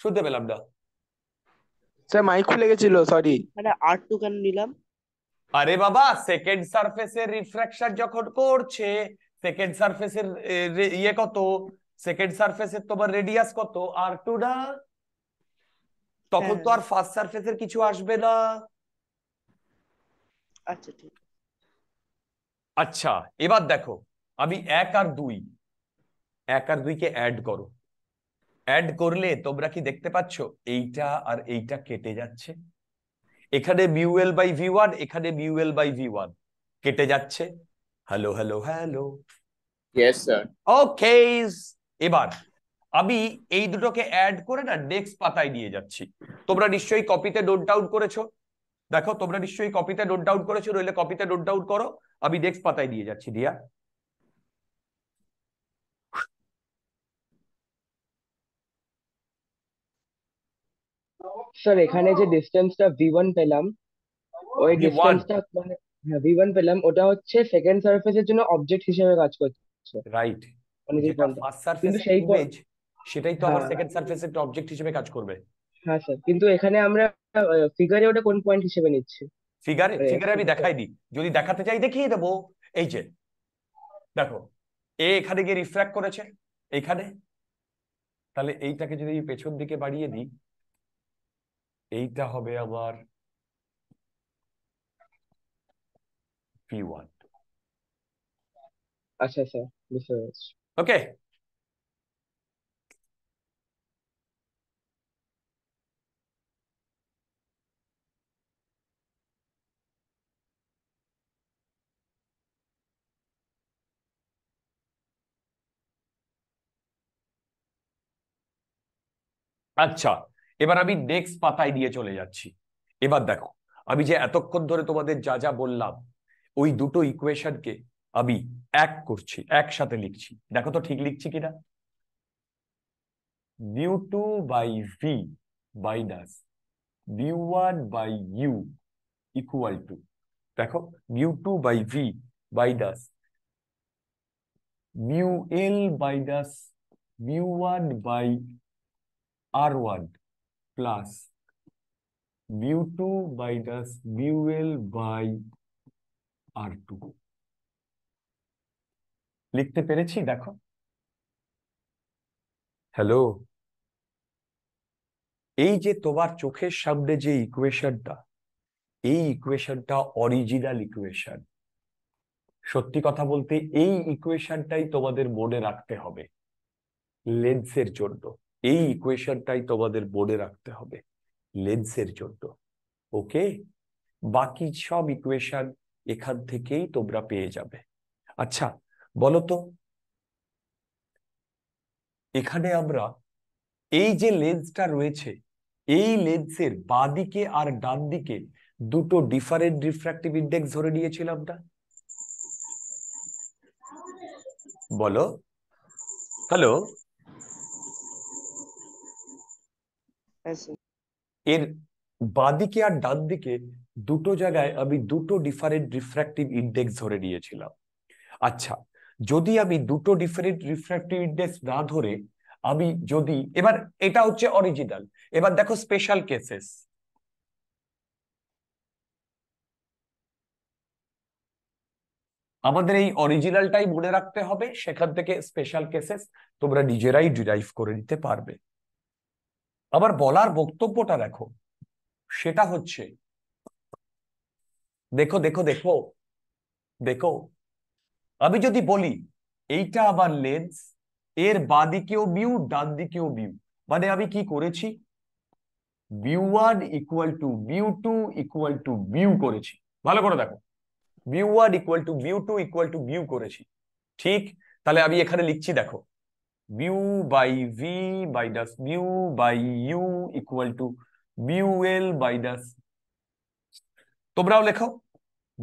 S1: শুনতে পেলাম না
S2: স্যার মাইক খুলে গেছিল সরি মানে আর টু কেন নিলাম
S1: আরে বাবা সেকেন্ড সারফেসের রিফ্র্যাকশন যখন করছে সেকেন্ড সারফেসের ইয়ে কত সেকেন্ড সারফেসের তোমার রেডিয়াস কত আর টু না তখন তো হ্যাঁ। আর ফার্স্ট এর কিছু আসবে না আচ্ছা ঠিক আচ্ছা এবার দেখো আমি এক আর দুই এক আর দুইকে অ্যাড করো অ্যাড করলে তোমরা কি দেখতে পাচ্ছ এইটা আর এইটা কেটে যাচ্ছে এখানে মিউএল বাই ভি ওয়ান এখানে মিউএল বাই ভি ওয়ান কেটে যাচ্ছে হ্যালো হ্যালো হ্যালো ওকে এবার আমি এই দুটোকে অ্যাড করে না ডেস্ক পাতায় নিয়ে যাচ্ছি তোমরা নিশ্চয়ই কপিতে ডোট আউট করেছো দেখো তোমরা নিশ্চয়ই কপিতে ডোট আউট করেছো রইলে কপিতে ডোট আউট করো আমি ডেস্ক পাতায় নিয়ে যাচ্ছি দিয়া
S2: স্যার এখানে যে ডিসটেন্সটা v1 পেলাম ওই ডিসটেন্সটা মানে হ্যাঁ, v1 পেলাম ওটা হচ্ছে সেকেন্ড সারফেসের জন্য অবজেক্ট হিসেবে কাজ করছে রাইট মানে যে ফার্স্ট
S1: সারফেস সেটাই তো আমার সেকেন্ড সারফেস একটা অবজেক্ট হিসেবে কাজ করবে
S2: হ্যাঁ স্যার কিন্তু এখানে আমরা ফিগারে ওটা কোন পয়েন্ট হিসেবে নিচ্ছি
S1: ফিগারে ফিগারে আমি আচ্ছা। দেখাই দিই যদি দেখাতে চাই দেখিয়ে দেবো এই যে দেখো এ এখানে গিয়ে রিফ্র্যাক্ট করেছে এখানে তাহলে এইটাকে যদি পেছন দিকে বাড়িয়ে দিই এইটা হবে আমার
S2: পি ওয়ান আচ্ছা বুঝতে পেরেছি
S1: ওকে আচ্ছা এবার আমি নেক্সট পাতায় নিয়ে চলে যাচ্ছি এবার দেখো আমি যে এতক্ষণ ধরে তোমাদের যা যা বললাম ওই দুটো ইকুয়েশনকে আমি এক করছি একসাথে লিখছি দেখো তো ঠিক লিখছি কিনা mu two by V minus mu one by you equal to দেখো mu two by V minus mu L minus mu one by r1 plus mu2 minus mu1 by r2 লিখতে পেরেছি দেখো হ্যালো এই যে তোমার চোখের সামনে যে ইকুয়েশনটা এই ইকুয়েশনটা অরিজিনাল ইকুয়েশন সত্যি কথা বলতে এই ইকুয়েশনটাই তোমাদের মনে রাখতে হবে লেন্সের জন্য এই ইকুয়েশনটাই তোমাদের মনে রাখতে হবে লেন্সের জন্য ওকে বাকি সব ইকুয়েশন এখান থেকেই তোমরা পেয়ে যাবে আচ্ছা বলো তো এখানে আমরা এই যে লেন্সটা রয়েছে এই লেন্সের বাদিকে আর ডান দিকে দুটো ডিফারেন্ট রিফ্র্যাক্টিভ ইন্ডেক্স ধরে নিয়েছিলাম না বলো হ্যালো এর বাদিকে আর ডান দিকে দুটো জায়গায় আমি দুটো ডিফারেন্ট রিফ্র্যাক্টিভ ইন্ডেক্স ধরে নিয়েছিলাম আচ্ছা যদি আমি দুটো ডিফারেন্ট রিফ্র্যাক্টিভ ইন্ডেক্স না ধরে আমি যদি এবার এটা হচ্ছে অরিজিনাল এবার দেখো স্পেশাল কেসেস আমাদের এই অরিজিনালটাই মনে রাখতে হবে সেখান থেকে স্পেশাল কেসেস তোমরা নিজেরাই ডিরাইভ করে নিতে পারবে আবার বলার বক্তব্যটা দেখো সেটা হচ্ছে দেখো দেখো দেখো দেখো আমি যদি বলি এইটা আবার লেন্স এর বাদিকেও বিউ ডান দিকেও বিউ মানে আমি কি করেছি mu one equal to mu two equal to mu করেছি ভালো করে দেখো mu one equal to mu two equal to mu করেছি ঠিক তাহলে আমি এখানে লিখছি দেখো mu by v by das mu by u equal to mu l by das তোমরাও লেখো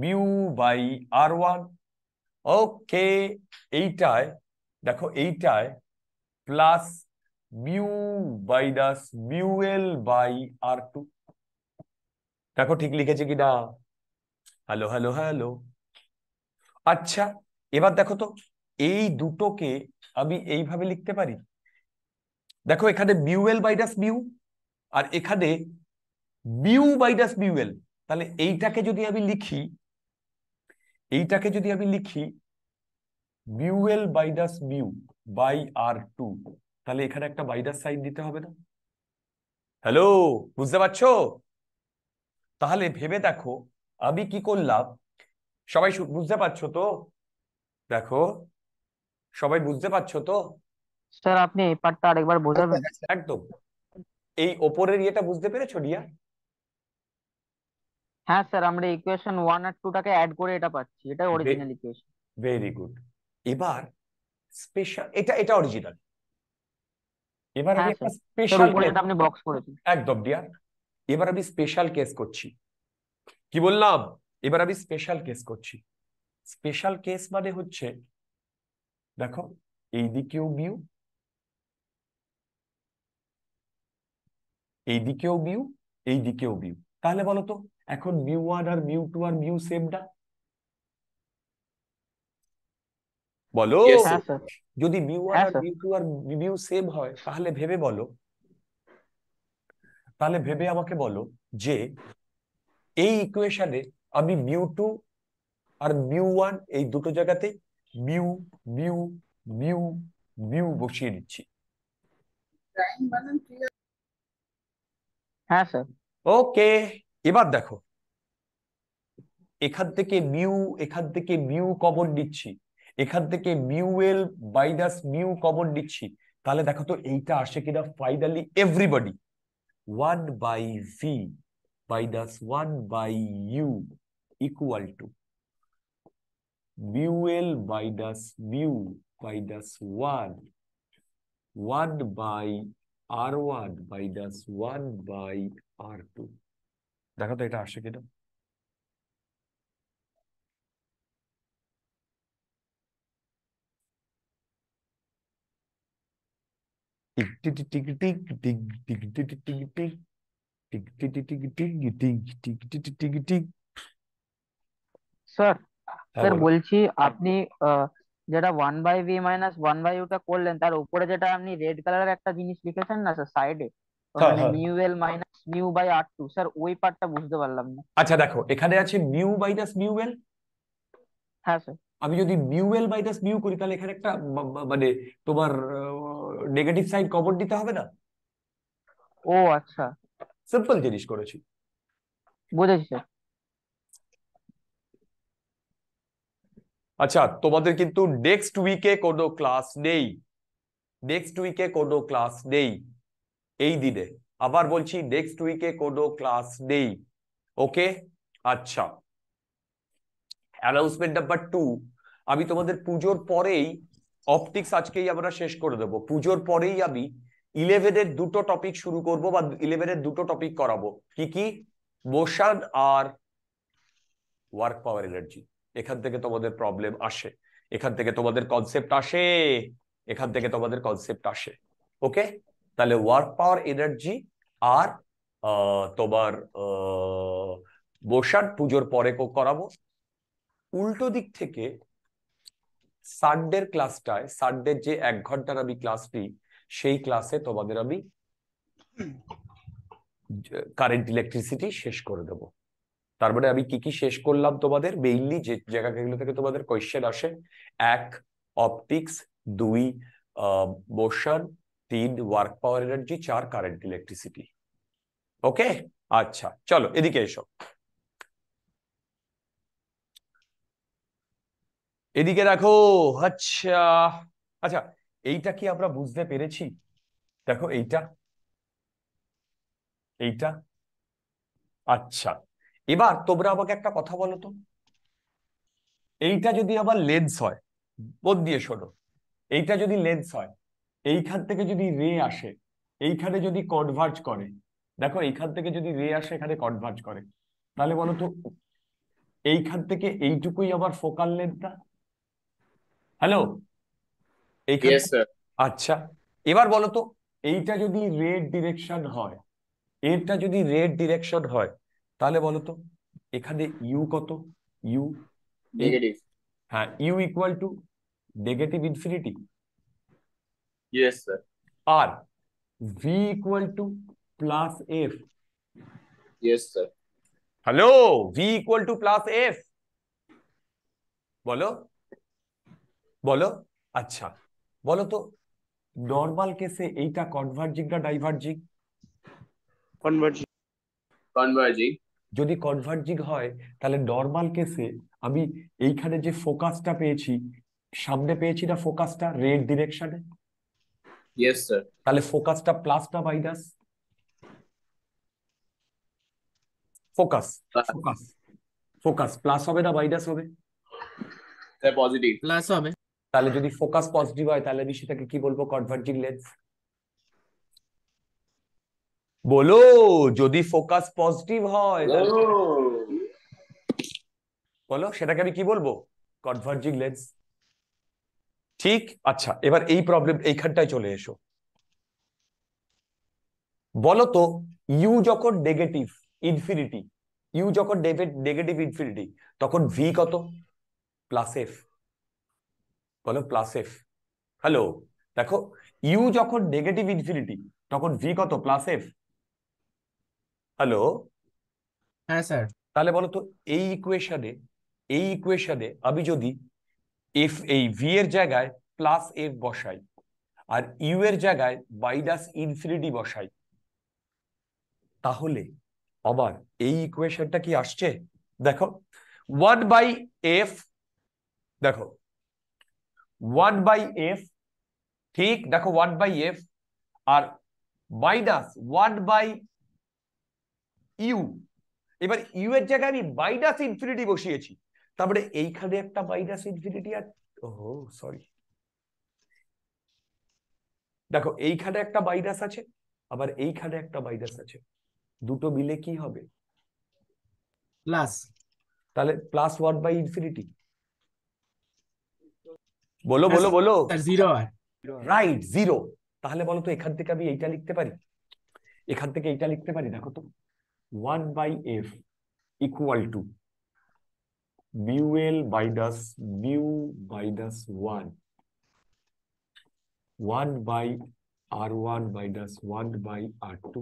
S1: mu by r1 ওকে এইটায় দেখো এইটায় plus mu by das mu l by r2 দেখো ঠিক লিখেছে কি না হ্যালো হ্যালো হ্যালো আচ্ছা এবার দেখো তো এই দুটোকে আমি এইভাবে লিখতে পারি দেখো এখানে বিউএল বাইডাস বিউ আর এখানে বিউ বাইডাস বিউএল তাহলে এইটাকে যদি আমি লিখি এইটাকে যদি আমি লিখি বিউএল বাইডাস বিউ বাই আর টু তাহলে এখানে একটা বাইডাস সাইন দিতে হবে না হ্যালো বুঝতে পারছো তাহলে ভেবে দেখো আমি কি করলাম সবাই বুঝতে পারছো তো দেখো সবাই বুঝতে পারছো তো
S2: স্যার আপনি এই পার্টটা আরেকবার বোঝাবেন
S1: একদম এই ওপরের ইয়েটা বুঝতে পেরেছো ডিয়া
S2: হ্যাঁ স্যার আমরা ইকুয়েশন 1 আর টাকে অ্যাড করে এটা পাচ্ছি এটা অরিজিনাল
S1: ইকুয়েশন ভেরি গুড এবার
S2: স্পেশাল এটা এটা
S1: অরিজিনাল এবার আমি হ্যাঁ, একটা স্পেশাল আপনি বক্স করেছেন একদম ডিয়ার এবার আমি স্পেশাল কেস করছি কি বললাম এবার আমি স্পেশাল কেস করছি স্পেশাল কেস মানে হচ্ছে দেখো এই দিকেও বিউ এই দিকেও বিউ এই দিকেও বিউ তাহলে বলো তো এখন বিউ ওয়ান আর বিউ টু আর বিউ সেমটা বলো যদি বিউ ওয়ান আর বিউ টু আর বিউ সেম হয় তাহলে ভেবে বলো তাহলে ভেবে আমাকে বলো যে এই ইকুয়েশনে আমি বিউ টু আর বিউ ওয়ান এই দুটো জায়গাতে মিউ মিউ মিউ মিউ বসিয়ে দিচ্ছি হ্যাঁ স্যার ওকে এবার দেখো এখান থেকে মিউ এখান থেকে মিউ কমন নিচ্ছি এখান থেকে mu L minus mu common নিচ্ছি তাহলে দেখো তো এইটা আসে কিনা finally everybody one by V minus one by you equal to mu L by দাস বিউ বাই দাস word word by R word by দাস ওয়ান বাই আর টু দেখো তো এটা আসে কিনা টিক টিক টিক টিক টিক টিক টিক টিক টিক টিক টিক টিক টিক টিক টিক টিক টিক টিক স্যার
S2: স্যার বলছি আপনি যেটা one by V minus one by ইউটা করলেন তার উপরে যেটা আপনি রেড কালারের একটা জিনিস লিখেছেন না স্যার সাইডে হ্যাঁ। ওখানে mu L minus mu by R two sir ওই পার্টটা বুঝতে পারলাম না
S1: আচ্ছা দেখো এখানে আছে মিউ মাইনাস মিউ এল হ্যাঁ স্যার আমি যদি মিউ এল মাইনাস মিউ করি তাহলে এখানে একটা মানে তোমার
S2: নেগেটিভ সাইড কভার দিতে হবে না
S1: ও আচ্ছা সিম্পল জিনিস করেছি বুঝেছি স্যার আচ্ছা তোমাদের কিন্তু নেক্সট উইকে কোনো ক্লাস নেই নেক্সট উইকে কোনো ক্লাস নেই এই দিনে আবার বলছি নেক্সট উইকে কোনো ক্লাস নেই ওকে আচ্ছা অ্যানাউন্সমেন্ট নাম্বার টু আমি তোমাদের পুজোর পরেই অপটিক্স আজকেই আমরা শেষ করে দেবো পুজোর পরেই আমি ইলেভেনের দুটো টপিক শুরু করব বা ইলেভেনের দুটো টপিক করাবো কি কি মোশন আর ওয়ার্ক পাওয়ার এনার্জি এখান থেকে তোমাদের প্রবলেম আসে এখান থেকে তোমাদের কনসেপ্ট আসে এখান থেকে তোমাদের কনসেপ্ট আসে ওকে তাহলে ওয়ার্ক পাওয়ার এনার্জি আর তোমার বসার পুজোর পরে করাবো উল্টো দিক থেকে সানডের ক্লাসটায় সানডের যে এক ঘন্টার আমি ক্লাস সেই ক্লাসে তোমাদের আমি কারেন্ট ইলেকট্রিসিটি শেষ করে দেবো তারপরে মানে আমি কি কি শেষ করলাম তোমাদের মেইনলি যে জায়গাগুলো থেকে তোমাদের কোয়েশ্চেন আসে এক অপটিক্স দুই মোশন তিন ওয়ার্ক পাওয়ার এনার্জি চার কারেন্ট ইলেকট্রিসিটি ওকে আচ্ছা চলো এদিকে এসো এদিকে দেখো আচ্ছা আচ্ছা এইটা কি আমরা বুঝতে পেরেছি দেখো এইটা এইটা আচ্ছা এবার তোমরা আমাকে একটা কথা বলো তো এইটা যদি আবার লেন্স হয় বোধ দিয়ে শোনো এইটা যদি লেন্স হয় এইখান থেকে যদি রে আসে এইখানে যদি কনভার্জ করে দেখো এইখান থেকে যদি রে আসে এখানে কনভার্জ করে তাহলে বলো তো এইখান থেকে এইটুকুই আবার ফোকাল লেন্থটা হ্যালো আচ্ছা এবার বলো তো এইটা যদি রেড ডিরেকশন হয় এরটা যদি রেড ডিরেকশন হয় তাহলে বলো তো এখানে ইউ কত ইউ হ্যাঁ u equal to negative infinity
S2: yes sir আর
S1: v equal to plus f yes sir hello v equal to plus f বলো বলো আচ্ছা বলো তো নর্মাল কেসে এইটা কনভার্জিং না ডাইভার্জিং কনভার্জিং কনভার্জিং যদি কনভার্জিং হয় তাহলে নর্মাল কেসে আমি এইখানে যে ফোকাসটা পেয়েছি সামনে পেয়েছি না ফোকাসটা রেড ডিরেকশনে ইয়েস স্যার তাহলে ফোকাসটা প্লাস না minus focus focus focus plus হবে না মাইনাস হবে পজিটিভ প্লাস হবে তাহলে যদি ফোকাস পজিটিভ হয় তাহলে আমি সেটাকে কি বলবো কনভার্জিং লেন্স বলো যদি ফোকাস পজিটিভ হয় বলো সেটাকে আমি কি বলবো কনভার্জিং লেন্স ঠিক আচ্ছা এবার এই প্রবলেম এইখানটায় চলে এসো বলো তো ইউ যখন নেগেটিভ ইনফিনিটি ইউ যখন নেগেটিভ ইনফিনিটি তখন ভি কত প্লাস এফ বলো প্লাস এফ হ্যালো দেখো ইউ যখন নেগেটিভ ইনফিনিটি তখন ভি কত প্লাস এফ হ্যালো হ্যাঁ স্যার তাহলে বলো তো এই ইকুয়েশনে এই ইকুয়েশনে আমি যদি এফ এই ভি এর জায়গায় প্লাস এফ বসাই আর ইউ এর জায়গায় মাইনাস ইনফিনিটি বসাই তাহলে আমার এই ইকুয়েশনটা কি আসছে দেখো ওয়ান বাই এফ দেখো ওয়ান বাই এফ ঠিক দেখো ওয়ান বাই এফ আর মাইনাস ওয়ান বাই ইউ এবার ইউ এর জায়গায় আমি বাইডাস ইনফিনিটি বসিয়েছি তারপরে মানে এইখানে একটা বাইডাস ইনফিনিটি আর ও সরি দেখো এইখানে একটা বাইডাস আছে আবার এইখানে একটা বাইডাস আছে দুটো মিলে কি হবে প্লাস তাহলে প্লাস ওয়ান বাই ইনফিনিটি
S2: বলো বলো বলো রাইট
S1: জিরো তাহলে বলো তো এখান থেকে আমি এইটা লিখতে পারি এখান থেকে এইটা লিখতে পারি দেখো তো 1 / f = μl / d μ / d 1 1 / r1 / d 1 / r2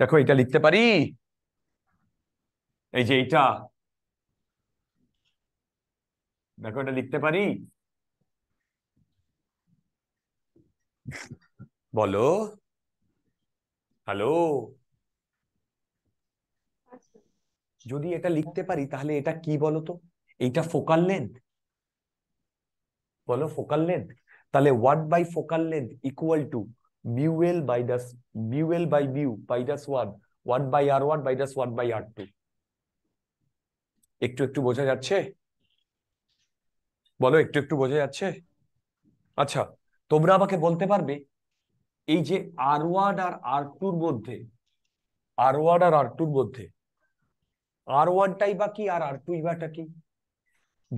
S1: দেখো এটা লিখতে পারি এই যে এটা দেখো এটা লিখতে পারি বলো হ্যালো যদি এটা লিখতে পারি তাহলে এটা কি বলতো এইটা ফোকাল লেন্থ বলো ফোকাল লেন্থ তাহলে word by focal length equal to mu L by দাস mu L L by mu by দাস one one by R one by দাস ওয়ান বাই আর টু একটু একটু বোঝা যাচ্ছে বলো একটু একটু বোঝা যাচ্ছে আচ্ছা তোমরা আমাকে বলতে পারবে এই যে আর ওয়ান আর আর টুর মধ্যে আর ওয়ান আর আর টুর মধ্যে আর ওয়ানটাই বা কি আর আর টুই বাটা কি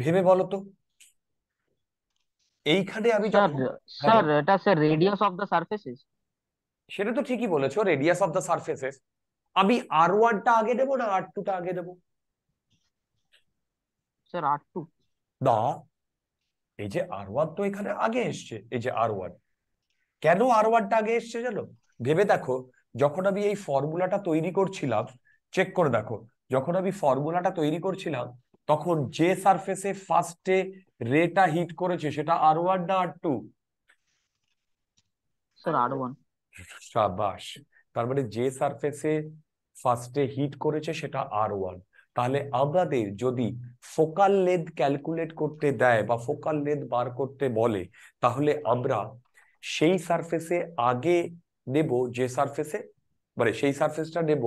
S1: ভেবে বলো তো এইখানে আমি স্যার
S2: এটা sir radius of the surfaces
S1: সেটা তো ঠিকই বলেছো রেডিয়াস অফ দ্য সারফেসেস আমি আর ওয়ানটা আগে দেবো না আর টুটা আগে দেবো স্যার আর টু না এই যে আর ওয়ান তো এখানে আগে এসছে এই যে আর ওয়ান কেন আর ওয়ানটা আগে এসছে জানো ভেবে দেখো যখন আমি এই ফর্মুলাটা তৈরি করছিলাম চেক করে দেখো যখন আমি ফর্মুলাটা তৈরি করছিলাম তখন যে সারফেসে ফার্স্টে রেটা হিট করেছে সেটা আর ওয়ান না R two sir R one সাবাস তার মানে যে সারফেসে ফার্স্টে হিট করেছে সেটা আর ওয়ান তাহলে আমাদের যদি ফোকাল লেদ ক্যালকুলেট করতে দেয় বা ফোকাল লেদ বার করতে বলে তাহলে আমরা সেই সারফেসে আগে নেব যে সারফেসে মানে সেই সারফেসটা নেব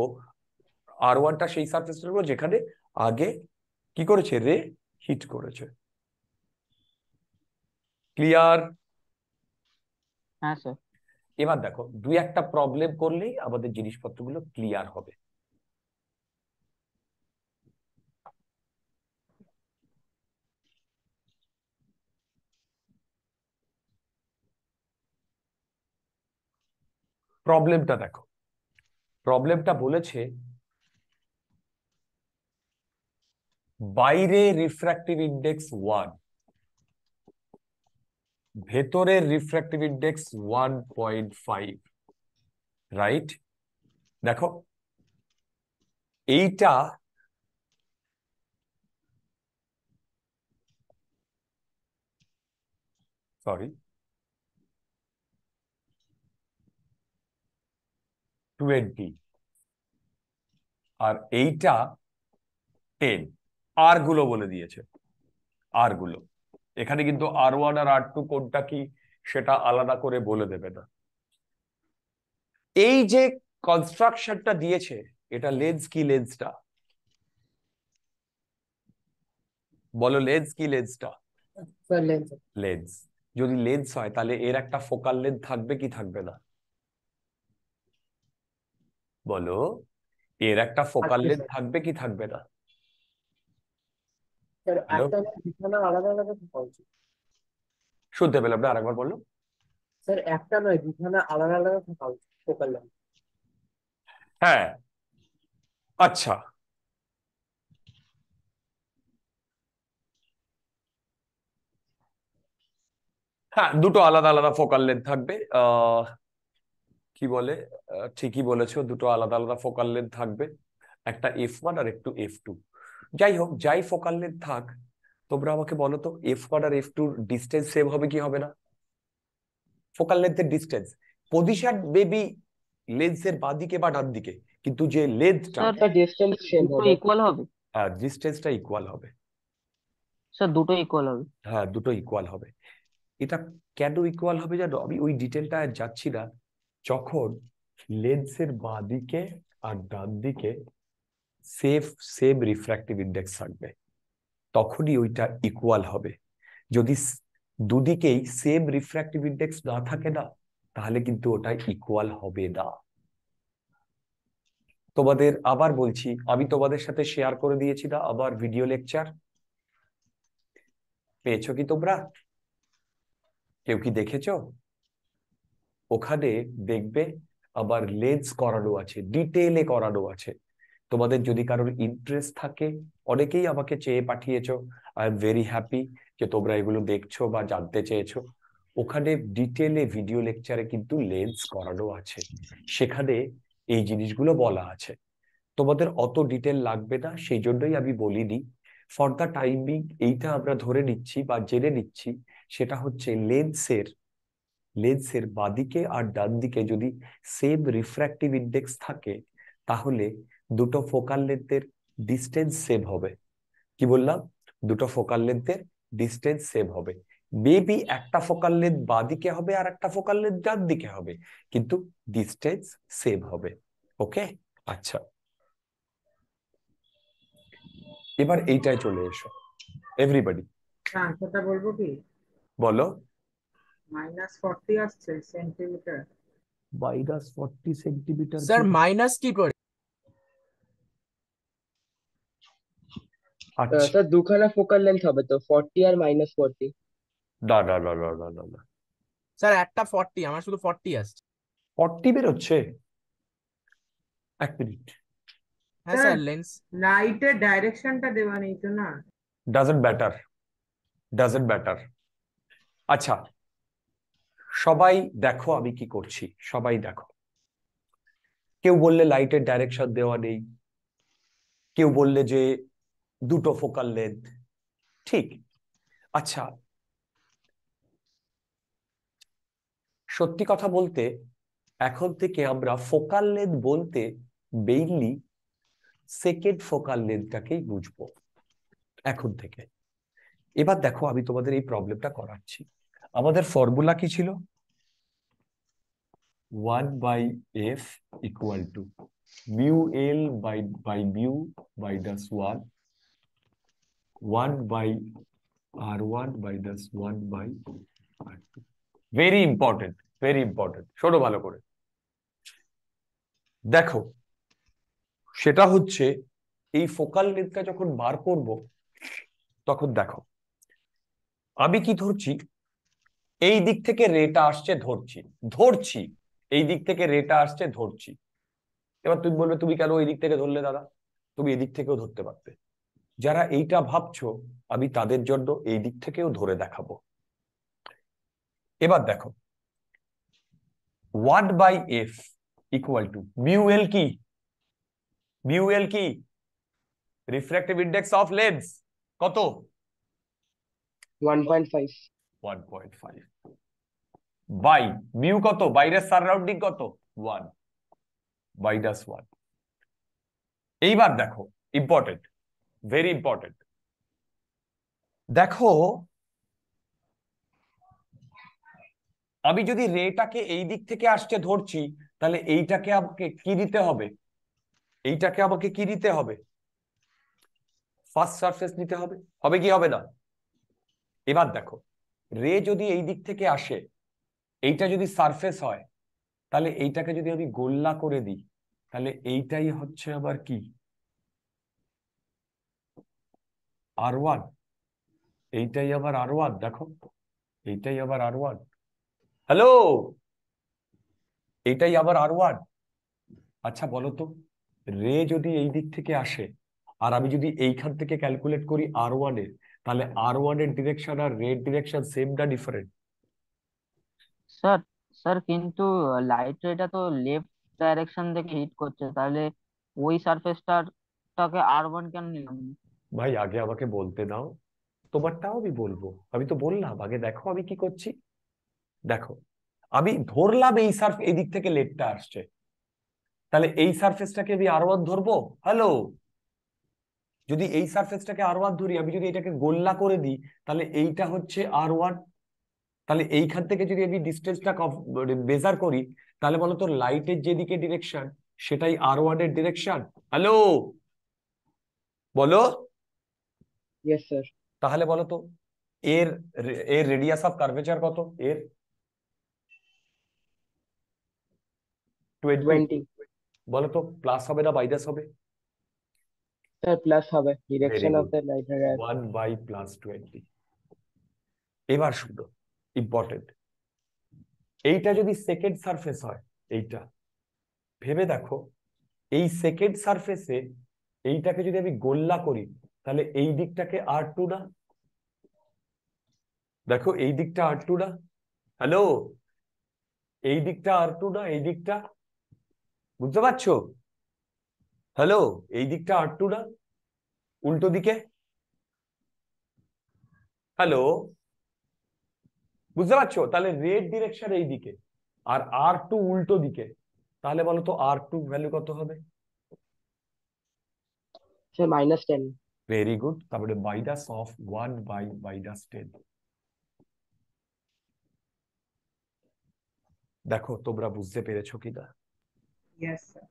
S1: আর ওয়ানটা সেই সারফেসটা নেব যেখানে আগে কি করেছে রে হিট করেছে ক্লিয়ার এবার দেখো দুই একটা প্রবলেম করলেই আমাদের জিনিসপত্রগুলো ক্লিয়ার হবে প্রবলেমটা দেখো প্রবলেমটা বলেছে বাইরে রিফ্র্যাক্টিভ ইন্ডেক্স ওয়ান ভেতরের refractive index one point five right দেখো এইটা সরি টোয়েন্টি আর এইটা টেন আর গুলো বলে দিয়েছে আর গুলো এখানে কিন্তু আর ওয়ান আর আর টু কোনটা কি সেটা আলাদা করে বলে দেবে না এই যে কনস্ট্রাকশনটা দিয়েছে এটা লেন্স কি লেন্সটা বলো লেন্স কি লেন্সটা লেন্স যদি লেন্স হয় তাহলে এর একটা ফোকাল লেন্থ থাকবে কি থাকবে না বলো এর একটা ফোকাল আচ্ছা। লেন্থ থাকবে কি থাকবে না শুনতে পেলাম না আরেকবার বললো
S2: স্যার একটা নয় দুখানা আলাদা আলাদা থাকা উচিত ফোকাল লেন্থ
S1: হ্যাঁ আচ্ছা হ্যাঁ দুটো আলাদা আলাদা ফোকাল লেন্থ থাকবে আহ কি বলে ঠিকই বলেছো দুটো আলাদা আলাদা ফোকাল লেন্থ থাকবে একটা এফ ওয়ান আর একটু এফ টু যাই হোক যাই ফোকাল লেন্থ থাক তোমরা আমাকে বলো তো এফ ওয়ান আর এফ টুর ডিস্টেন্স সেভ হবে কি হবে না ফোকাল লেন্থের ডিস্টেন্স পজিশন মেবি লেন্সের বাঁদিকে বা ডান দিকে কিন্তু যে লেন্থটা
S2: ডিস্টেন্স সেম হবে ইকুয়াল হবে
S1: হ্যাঁ ডিস্টেন্সটা ইকুয়াল হবে
S2: স্যার দুটো ইকুয়াল হবে
S1: হ্যাঁ দুটো ইকুয়াল হবে এটা কেন ইকুয়াল হবে জানো আমি ওই ডিটেলটা যাচ্ছি না যখন লেন্সের বাঁ দিকে আর ডান দিকে সেফ সেম রিফ্র্যাক্টিভ ইন্ডেক্স থাকবে তখনই ওইটা ইকুয়াল হবে যদি দুদিকেই সেম রিফ্র্যাক্টিভ ইন্ডেক্স না থাকে না তাহলে কিন্তু ওটা ইকুয়াল হবে না তোমাদের আবার বলছি আমি তোমাদের সাথে শেয়ার করে দিয়েছি না আবার ভিডিও লেকচার পেয়েছো কি তোমরা কেউ কি দেখেছো ওখানে দেখবে আবার লেন্স করানো আছে ডিটেলে করানো আছে তোমাদের যদি কারোর ইন্টারেস্ট থাকে অনেকেই আমাকে চেয়ে পাঠিয়েছ আই এম ভেরি হ্যাপি যে তোমরা এগুলো দেখছো বা জানতে চেয়েছো ওখানে ডিটেলে ভিডিও লেকচারে কিন্তু লেন্স করানো আছে সেখানে এই জিনিসগুলো বলা আছে তোমাদের অত ডিটেল লাগবে না সেই জন্যই আমি বলিনি ফর দ্য টাইমিং এইটা আমরা ধরে নিচ্ছি বা জেনে নিচ্ছি সেটা হচ্ছে লেন্সের লেন্সের বাদিকে আর ডান দিকে যদি সেম রিফ্র্যাক্টিভ ইন্ডেক্স থাকে তাহলে দুটো ফোকাল লেন্থের ডিস্টেন্স সেম হবে কি বললাম দুটো ফোকাল লেন্থের ডিস্টেন্স সেম হবে মেবি একটা ফোকাল লেন্থ বাদিকে হবে আর একটা ফোকাল লেন্থ ডান দিকে হবে কিন্তু ডিস্টেন্স সেম হবে ওকে আচ্ছা এবার এইটাই চলে এসো এভরিবডি
S2: হ্যাঁ সেটা বলবো কি বলো মাইনাস ফর্টি আসছে centimetre
S1: minus forty centimetre sir
S2: minus কি করে আচ্ছা দুখানা ফোকাল লেন্থ হবে তো ফর্টি আর মাইনাস ফর্টি
S1: না না না না না না স্যার একটা ফর্টি আমার শুধু ফর্টি আসছে
S2: ফর্টি বেরোচ্ছে এক মিনিট হ্যাঁ স্যার লেন্স লাইটের ডাইরেকশনটা দেওয়া নেই তো না
S1: ডাজন্ট ব্যাটার ডাজন্ট ব্যাটার আচ্ছা সবাই দেখো আমি কি করছি সবাই দেখো কেউ বললে লাইটের ডাইরেকশন দেওয়া নেই কেউ বললে যে দুটো ফোকাল লেন্থ ঠিক আচ্ছা সত্যি কথা বলতে এখন থেকে আমরা ফোকাল লেন্থ বলতে মেইনলি সেকেন্ড ফোকাল লেন্থটাকেই বুঝবো এখন থেকে এবার দেখো আমি তোমাদের এই প্রবলেমটা করাচ্ছি আমাদের ফর্মুলা কি ছিল one by f equal to mu L by by mu by দাস one one by R one by দাস one by R two very important very important শোনো ভালো করে দেখো সেটা হচ্ছে এই ফোকাল লেন্থটা যখন বার করব তখন দেখো আমি কি ধরছি এই দিক থেকে রেটা আসছে ধরছি ধরছি এই দিক থেকে রেটা আসছে ধরছি এবার তুমি বলবে তুমি কেন ওই দিক থেকে ধরলে দাদা তুমি এদিক থেকেও ধরতে পারতে যারা এইটা ভাবছো আমি তাদের জন্য এই দিক থেকেও ধরে দেখাবো এবার দেখো what by f equal to mu L কি মিউএল কি রিফ্রাক্টিভ ইন্ডেক্স অফ লেন্স কত one point five by mu কত বাইরের সারাউন্ডিং কত ওয়ান বাইডাস ওয়ান এইবার দেখো ইম্পর্টেন্ট ভেরি ইম্পর্টেন্ট দেখো আমি যদি রেটাকে এই দিক থেকে আসতে ধরছি তাহলে এইটাকে আমাকে কি দিতে হবে এইটাকে আমাকে কি দিতে হবে ফার্স্ট সারফেস নিতে হবে হবে কি হবে না এবার দেখো রে যদি এই দিক থেকে আসে এইটা যদি সারফেস হয় তাহলে এইটাকে যদি আমি গোল্লা করে দিই তাহলে এইটাই হচ্ছে আবার কি আর ওয়ান এইটাই আবার আর ওয়ান দেখো এইটাই আবার আর ওয়ান হ্যালো এইটাই আবার আর ওয়ান আচ্ছা বলো তো রে যদি এই দিক থেকে আসে আর আমি যদি এইখান থেকে ক্যালকুলেট করি আর ওয়ানের তাহলে আর ওয়ান এর ডিরেকশন আর রেড ডিরেকশন সেম না ডিফারেন্ট
S2: স্যার স্যার কিন্তু লাইট এটা তো লেফট ডাইরেকশন থেকে হিট করছে তাহলে ওই সারফেসটাকে আর ওয়ান কেন নিলাম
S1: ভাই আগে আমাকে বলতে দাও তোমারটাও আমি বলবো আমি তো বললাম আগে দেখো আমি কি করছি দেখো আমি ধরলাম এই সার্ফ এদিক থেকে লেটটা আসছে তাহলে এই সারফেসটাকে আমি আর ওয়ান ধরবো হ্যালো যদি এই সারফেসটাকে আর ওয়ান ধরি আমি যদি এটাকে গোল্লা করে দিই তাহলে এইটা হচ্ছে আর ওয়ান তাহলে এইখান থেকে যদি আমি ডিস্টেন্সটা মেজার মানে করি তাহলে বলতো লাইটের যেদিকে ডিরেকশন সেটাই আর ওয়ান এর ডিরেকশন হ্যালো বলো তাহলে বলো তো এর এর রেডিয়াস অফ কার্ভেচার কত এর বলো তো প্লাস হবে না মাইনাস হবে
S2: তার প্লাস হবে direction of the
S1: light rear 1 by plus 20 এবার শুনো ইম্পর্টেন্ট এইটা যদি সেকেন্ড সারফেস হয় এইটা ভেবে দেখো এই সেকেন্ড সারফেসে এইটাকে যদি আমি গোল্লা করি তাহলে এই দিকটাকে আর টু না দেখো এই দিকটা আর টু না হ্যালো এই দিকটা আর টু না এই দিকটা বুঝতে পারছো হ্যালো এই দিকটা আর টু না উল্টো দিকে হ্যালো বুঝতে পারছো তাহলে রেড ডিরেকশন এই দিকে আর আর টু উল্টো দিকে তাহলে বলো তো আর টু ভ্যালু কত হবে মাইনাস টেন ভেরি গুড তারপরে বাইডাস অফ ওয়ান বাই বাইডাস টেন দেখো তোমরা বুঝতে পেরেছো কিনা ইয়েস স্যার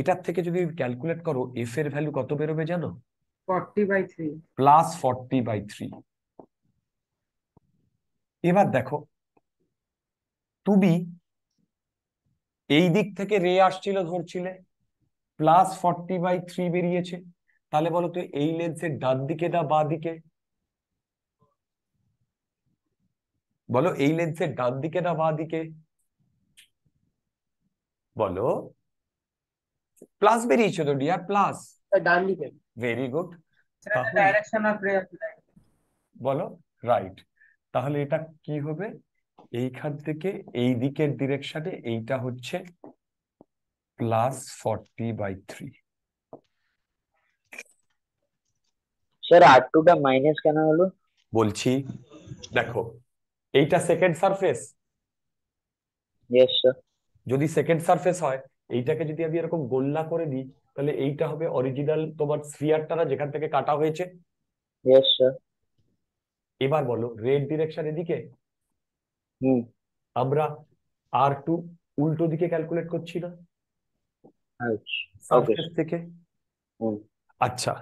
S1: এটার থেকে যদি ক্যালকুলেট করো এফ এর ভ্যালু কত বেরোবে জানো প্লাস ফর্টি বাই থ্রি এবার দেখো তুমি এই দিক থেকে রে আসছিল ধরছিলে প্লাস ফর্টি বাই থ্রি বেরিয়েছে তাহলে বলো তো এই লেন্সের ডান দিকে না বা দিকে বলো এই লেন্সের ডান দিকে না বা দিকে বলো প্লাস বেরিয়েছে তো ডিয়ার প্লাস ডান দিকে ভেরি গুড ডাইরেকশন অফ বলো রাইট তাহলে এটা কি হবে এইখান থেকে এই দিকের ডিরেকশনে এইটা হচ্ছে plus forty by three
S2: sir R টুটা মাইনাস
S1: কেন হলো বলছি দেখো এইটা সেকেন্ড সারফেস যদি সেকেন্ড সারফেস হয় এইটাকে যদি আমি এরকম গোল্লা করে দিই তাহলে এইটা হবে অরিজিনাল তোমার স্ফিয়ারটা যেখান থেকে কাটা হয়েছে এবার বলো রেড ডিরেকশন এদিকে হুম আমরা আর টু উল্টো দিকে ক্যালকুলেট করছি না থেকে আচ্ছা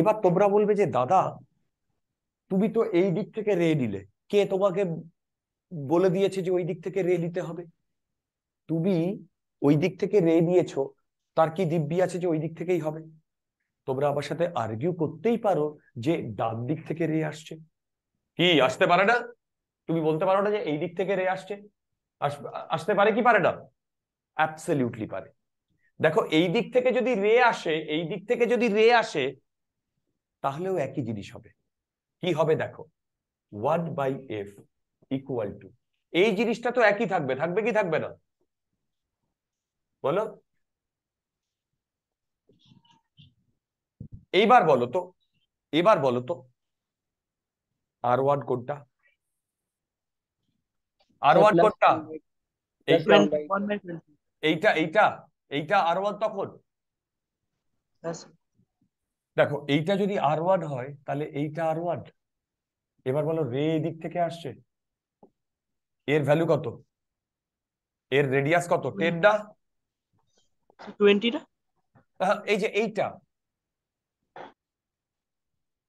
S1: এবার তোমরা বলবে যে দাদা তুমি তো এই দিক থেকে রে নিলে কে তোমাকে বলে দিয়েছে যে ওই দিক থেকে রে নিতে হবে তুমি ওই দিক থেকে রে নিয়েছো তার কি দিব্যি আছে যে ওই দিক থেকেই হবে তোমরা আমার সাথে আর্গিউ করতেই পারো যে ডান দিক থেকে রে আসছে কি আসতে পারে না তুমি বলতে পারো না যে এই দিক থেকে রে আসছে আসতে পারে কি পারে না অ্যাবসলিউটলি পারে দেখো এই দিক থেকে যদি রে আসে এই দিক থেকে যদি রে আসে তাহলেও একই জিনিস হবে কি হবে দেখো one by f equal to এই জিনিসটা তো একই থাকবে থাকবে কি থাকবে না বলো এইবার বলো তো এবার বলো তো আর ওয়ান কোডটা আর ওয়ান কোডটা এইটা এইটা এইটা আর ওয়ান তখন দেখো এইটা যদি আর ওয়ান হয় তাহলে এইটা আর ওয়ান এবার বলো রে এদিক থেকে আসছে এর ভ্যালু কত এর রেডিয়াস কত টেনটা টোয়েন্টিটা এই যে এইটা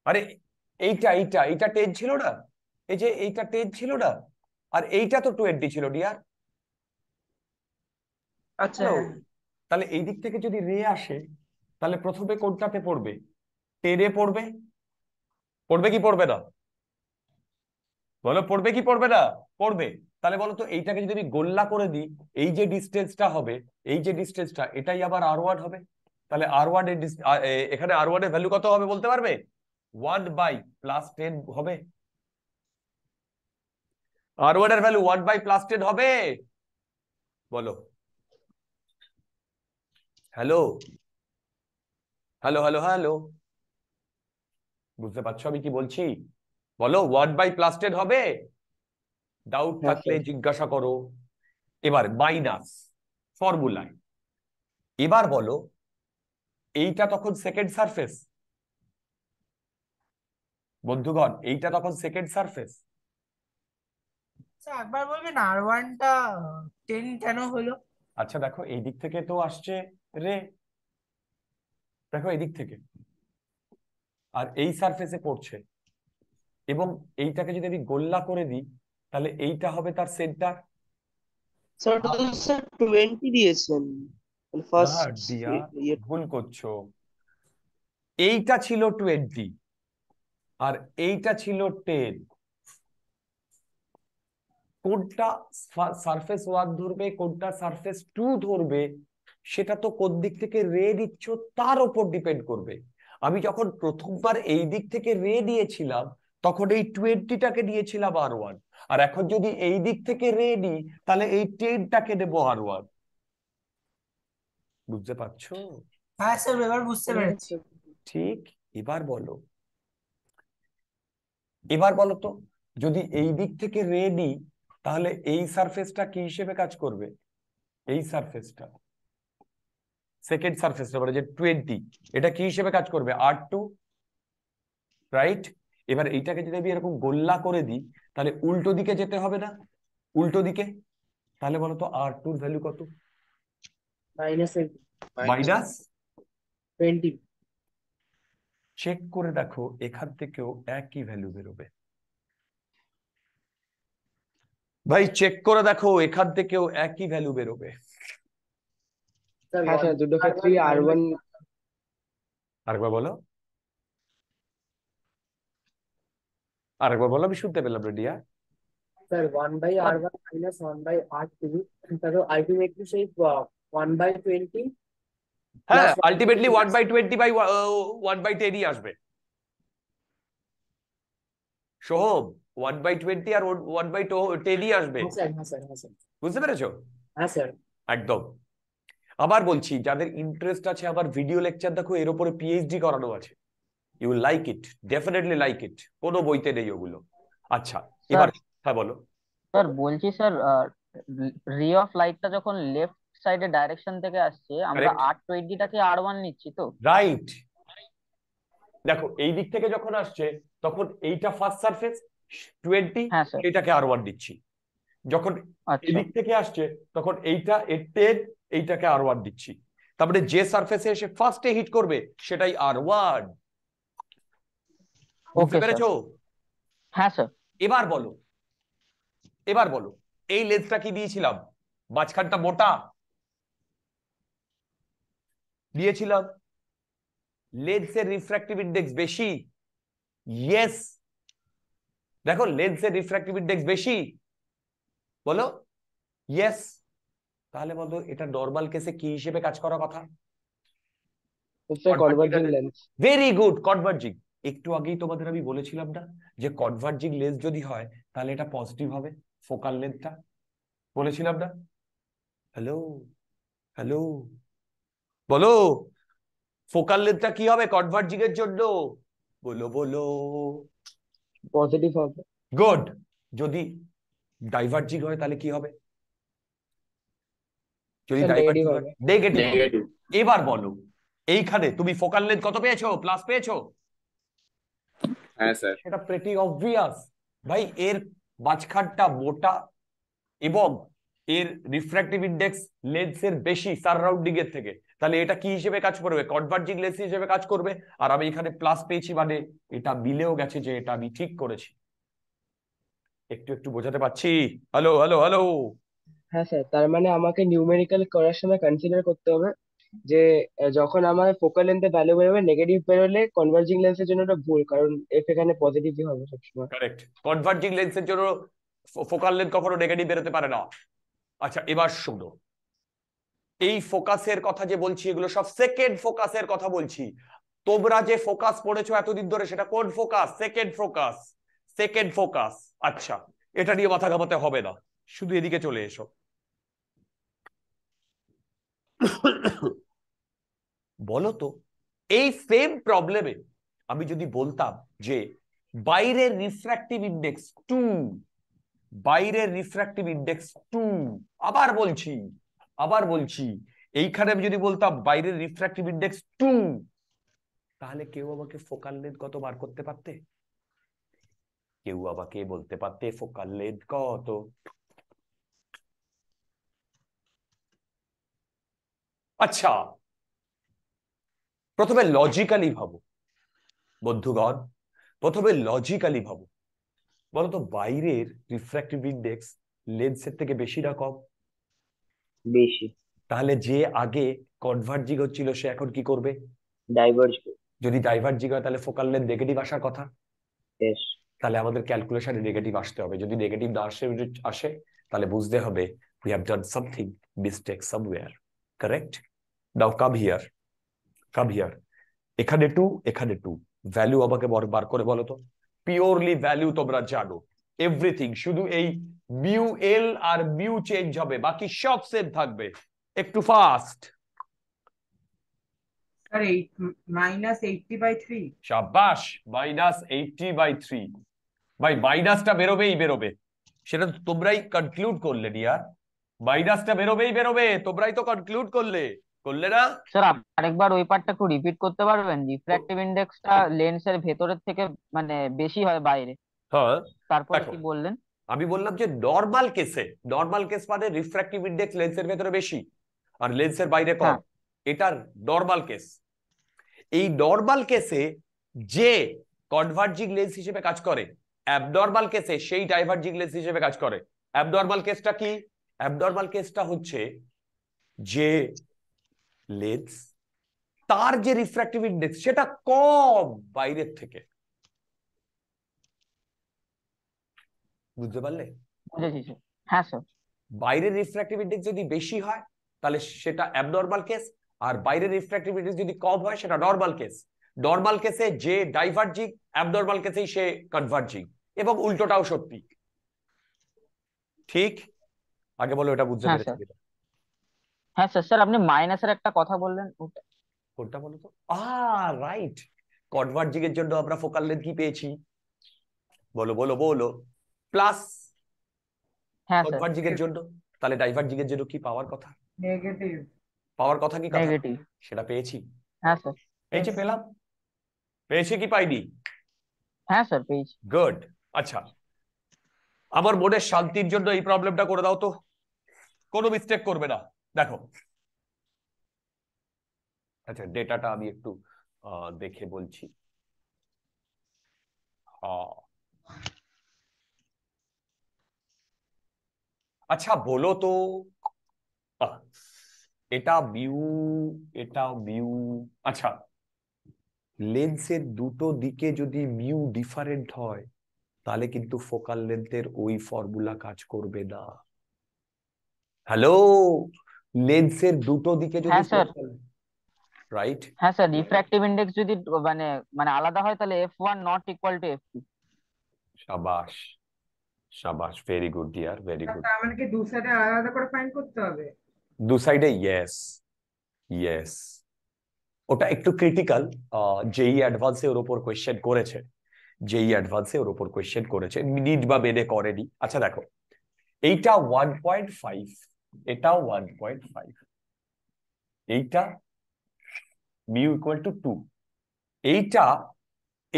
S1: আরে এইটা এইটা এইটা টেন ছিল না এই যে এইটা টেন ছিল না আর এইটা তো টোয়েন্টি ছিল ডিয়ার আচ্ছা হ্যাঁ। তাহলে এই দিক থেকে যদি রে আসে তাহলে প্রথমে কোনটাতে পড়বে টেনে পড়বে পড়বে কি পড়বে না বলো পড়বে কি পড়বে না পড়বে তাহলে বলতো এইটাকে যদি আমি গোল্লা করে দিই এই যে ডিস্টেন্সটা হবে এই যে ডিস্টেন্সটা এটাই আবার আর ওয়ার্ড হবে তাহলে আর ওয়ার্ডের এখানে আর ওয়ার্ডের ভ্যালু কত হবে বলতে পারবে ওয়ান বাই প্লাস টেন হবে আর ওয়ার্ডের value one by plus ten হবে বলো হ্যালো হ্যালো হ্যালো হ্যালো বুঝতে পারছো আমি কি বলছি বলো ওয়ান বাই প্লাস টেন হবে ডাউট হ্যাঁ, থাকলে জিজ্ঞাসা করো এবার মাইনাস ফর্মুলায় এবার বলো এইটা তখন সেকেন্ড সার্ফেস বন্ধুগণ এইটা তখন সেকেন্ড আচ্ছা, সার্ফেস
S2: একবার বলবেন আর ওয়ানটা টেন কেন হলো
S1: আচ্ছা দেখো এই দিক থেকে তো আসছে রে দেখো এই দিক থেকে আর এই সারফেসে পড়ছে এবং এইটাকে যদি আমি গোল্লা করে দিই তাহলে এইটা হবে তার সেন্টার মানে এইটা ছিল আর এইটা ছিল কোনটা সারফেস ওয়ান ধরবে কোনটা সারফেস টু ধরবে সেটা তো কোন দিক থেকে রে দিচ্ছ তার উপর ডিপেন্ড করবে আমি যখন প্রথমবার এই দিক থেকে রে দিয়েছিলাম তখন এই টোয়েন্টিটাকে দিয়েছিলাম আর ওয়ান আর এখন যদি এই দিক থেকে রেডি তাহলে এই টেনটাকে দেব আর ওয়ান বুঝতে পারছো হ্যাঁ স্যার এবার বুঝতে পেরেছি ঠিক এবার বলো এবার বলো তো যদি এই দিক থেকে রেডি তাহলে এই সারফেসটা কি হিসেবে কাজ করবে এই সারফেসটা সেকেন্ড সারফেসটা মানে যে টোয়েন্টি এটা কি হিসেবে কাজ করবে আর টু রাইট এবার এইটাকে যদি আমি এরকম গোল্লা করে দিই তাহলে উল্টো দিকে যেতে হবে না উল্টো দিকে তাহলে বলো তো আর টুর ভ্যালু কত মাইনাস চেক করে দেখো এখান থেকেও একই ভ্যালু বেরোবে ভাই চেক করে দেখো এখান থেকেও একই ভ্যালু বেরোবে
S2: হ্যাঁ,
S1: আর বলো আরেকবার বলো আমি শুনতে পেলাম না dear
S2: sir one by R minus by R তাহলে আলটিমেটলি সেই ওয়ান বাই টোয়েন্টি হ্যাঁ ultimately one
S1: by twenty by one by টেনই আসবে সোহম ওয়ান বাই টোয়েন্টি আর ওয়ান বাই টেনই আসবে হ্যাঁ, হ্যাঁ, হ্যাঁ, বুঝতে পেরেছো হ্যাঁ স্যার একদম আবার বলছি যাদের ইন্টারেস্ট আছে আবার ভিডিও লেকচার দেখো এর উপরে পিএইচডি করানো আছে you like it definitely like it কোনো বইতে নেই ওগুলো আচ্ছা এবার হ্যাঁ বলো
S2: স্যার বলছি স্যার রে অফ লাইটটা যখন লেফট সাইডে ডাইরেকশন থেকে আসছে আমরা আর টোয়েন্টিটাকে আর ওয়ান নিচ্ছি তো
S1: রাইট দেখো এই দিক থেকে যখন আসছে তখন এইটা ফার্স্ট সারফেস টোয়েন্টি এটাকে আর ওয়ান দিচ্ছি যখন আচ্ছা। এদিক থেকে আসছে তখন এইটা এর টেন এইটাকে আর ওয়ান দিচ্ছি তারপরে যে সারফেসে এসে ফার্স্টে হিট করবে সেটাই আর ওয়ান
S2: বুঝতে পেরেছো হ্যাঁ স্যার
S1: এবার বলো এবার বলো এই লেজটা কি দিয়েছিলাম মাঝখানটা মোটা দিয়েছিলাম লেন্সের রিফ্র্যাকটিভ ইন্ডেক্স বেশি ইয়েস দেখো লেন্সের রিফ্র্যাকটিভ ইন্ডেক্স বেশি বলো ইয়েস তাহলে বলো এটা নর্মাল কেসে কি হিসেবে কাজ করা কথা ভেরি গুড কনভার্জিং একটু আগেই তোমাদের আমি বলেছিলাম না যে কনভার্জিং লেন্স যদি হয় তাহলে এটা পজিটিভ হবে ফোকাল লেন্থটা বলেছিলাম না হ্যালো হ্যালো বলো ফোকাল লেন্থটা কি হবে কনভার্জিং এর জন্য বলো বলো পজিটিভ হবে গুড যদি ডাইভার্জিং হয় তাহলে কি হবে যদি ডাইভার্জিং হয় নেগেটিভ এবার বলো এইখানে তুমি ফোকাল লেন্থ কত পেয়েছো প্লাস পেয়েছো হ্যাঁ স্যার সেটা প্রেটি অবভিয়াস ভাই এর বাজখাটটা মোটা এবং এর রিফ্র্যাক্টিভ ইন্ডেক্স লেন্সের বেশি সারাউন্ডিং এর থেকে তাহলে এটা কি হিসেবে কাজ করবে কনভার্জিং লেন্স হিসেবে কাজ করবে আর আমি এখানে প্লাস পেয়েছি মানে এটা মিলেও গেছে যে এটা আমি ঠিক করেছি একটু একটু বোঝাতে পারছি হ্যালো হ্যালো হ্যালো
S2: হ্যাঁ স্যার তার মানে আমাকে নিউমেরিক্যাল করার সময় কনসিডার করতে হবে যে যখন আমার ফোকাল লেন্থে ভ্যালু বেরোবে নেগেটিভ বেরোলে কনভার্জিং লেন্সের জন্য ওটা ভুল কারণ এফ এখানে পজিটিভই হবে সবসময়
S1: কারেক্ট কনভার্জিং লেন্সের জন্য ফোকাল লেন্থ কখনো নেগেটিভ বেরোতে পারে না আচ্ছা এবার শুনো এই ফোকাসের কথা যে বলছি এগুলো সব সেকেন্ড ফোকাসের কথা বলছি তোমরা যে ফোকাস পড়েছো এতদিন ধরে সেটা কোন focus second focus second focus আচ্ছা এটা নিয়ে মাথা ঘামাতে হবে না শুধু এদিকে চলে এসো বলতো এই সেম প্রবলেমে আমি যদি বলতাম যে বাইরের রিফ্র্যাক্টিভ ইন্ডেক্স টু বাইরের রিফ্র্যাক্টিভ ইন্ডেক্স টু আবার বলছি আবার বলছি এইখানে আমি যদি বলতাম বাইরের রিফ্র্যাক্টিভ ইন্ডেক্স টু তাহলে কেউ আমাকে ফোকাল লেন্থ কত বার করতে পারতে কেউ আমাকে বলতে পারতে ফোকাল লেন্থ কত আচ্ছা প্রথমে লজিক্যালি ভাবো বন্ধুগণ প্রথমে লজিক্যালি ভাবো বলতো বাইরের রিফ্র্যাক্টিভ ইন্ডেক্স লেন্সের থেকে বেশি না কম বেশি তাহলে যে আগে কনভার্জিং হচ্ছিল সে এখন কি করবে ডাইভার্জ যদি ডাইভার্জিং হয় তাহলে ফোকাল লেন্থ নেগেটিভ আসার কথা তাহলে আমাদের ক্যালকুলেশনে নেগেটিভ আসতে হবে যদি নেগেটিভ না আসে আসে তাহলে বুঝতে হবে we have done something mistake somewhere correct now come here come here এখানে টু এখানে টু ভ্যালু আমাকে বার করে বলো তো পিওরলি ভ্যালু তোমরা জানো এভরিথিং শুধু এই মিউ এল আর মিউ চেঞ্জ হবে বাকি সব সেম থাকবে একটু ফাস্ট সেটা তো তোমরাই কনক্লুড করলে ডিয়ার মাইনাসটা বেরোবেই বেরোবে তোমরাই তো কনক্লুড করলে করলে না
S2: স্যার আরেকবার ওই পার্টটা একটু রিপিট করতে পারবেন রিফ্র্যাকটিভ ইন্ডেক্সটা লেন্সের ভেতরের থেকে মানে বেশি হয় বাইরে
S1: হ্যাঁ তারপর কি বললেন আমি বললাম যে নর্মাল কেসে নর্মাল কেস মানে রিফ্র্যাকটিভ ইন্ডেক্স লেন্সের ভেতরে বেশি আর লেন্সের বাইরে কম এটা নর্মাল কেস এই নর্মাল কেসে যে কনভার্জিং লেন্স হিসেবে কাজ করে অ্যাবনর্মাল কেসে সেই ডাইভার্জিং লেন্স হিসেবে কাজ করে অ্যাবনর্মাল কেসটা কি অ্যাবনর্মাল কেসটা হচ্ছে যে লেন্স তার যে রিফ্র্যাক্টিভ ইন্ডেক্স সেটা কম বাইরের থেকে বুঝতে পারলে হ্যাঁ বাইরের রিফ্র্যাক্টিভ ইন্ডেক্স যদি বেশি হয় তাহলে সেটা অ্যাবনর্মাল কেস আর বাইরের রিফ্র্যাক্টিভ ইন্ডেক্স যদি কম হয় সেটা নর্মাল কেস নর্মাল কেসে যে ডাইভার্জিং অ্যাবনর্মাল কেসেই সে কনভার্জিং এবং উল্টোটাও সত্যি ঠিক আগে বলো এটা বুঝতে হ্যাঁ পেরেছি
S2: হ্যাঁ স্যার স্যার আপনি মাইনাসের একটা কথা বললেন
S1: কোনটা বলো তো আ রাইট কনভার্জিং এর জন্য আমরা ফোকাল লেন্থ কি পেয়েছি বলো বলো বলো প্লাস
S2: হ্যাঁ কনভার্জিং এর জন্য
S1: তাহলে ডাইভার্জিং এর জন্য কি পাওয়ার কথা নেগেটিভ পাওয়ার কথা কি কথা নেগেটিভ সেটা পেয়েছি হ্যাঁ স্যার পেয়েছি পেলাম পেয়েছি কি পাইনি
S2: হ্যাঁ স্যার পেয়েছি
S1: গুড আচ্ছা আমার মনের শান্তির জন্য এই প্রবলেমটা করে দাও তো কোনো মিস্টেক করবে না দেখো আচ্ছা ডেটাটা আমি একটু দেখে বলছি আচ্ছা বলো তো এটা ভিউ এটা ভিউ আচ্ছা লেন্সের দুটো দিকে যদি মিউ ডিফারেন্ট হয় তাহলে কিন্তু ফোকাল লেন্থের ওই ফর্মুলা কাজ করবে না হ্যালো লেন্সের দুটো দিকে যদি স্যার রাইট
S2: হ্যাঁ স্যার রিফ্র্যাকটিভ ইনডেক্স যদি মানে মানে আলাদা হয় তাহলে f one not equal to f two
S1: শাবাশ শাবাশ very good dear very good
S2: মানে কি দু সাইডে আলাদা করে ফাইন্ড করতে হবে
S1: দু সাইডে ইয়েস ইয়েস ওটা একটু ক্রিটিক্যাল জেই অ্যাডভান্স ওর উপর কোয়েশ্চেন করেছে জেই অ্যাডভান্স ওর উপর কোয়েশ্চেন করেছে নিট বা বেডে করেনি আচ্ছা দেখো এইটা ওয়ান পয়েন্ট ফাইভ এটাও ওয়ান পয়েন্ট ফাইভ এইটা মিউ ইকুয়াল টু টু এইটা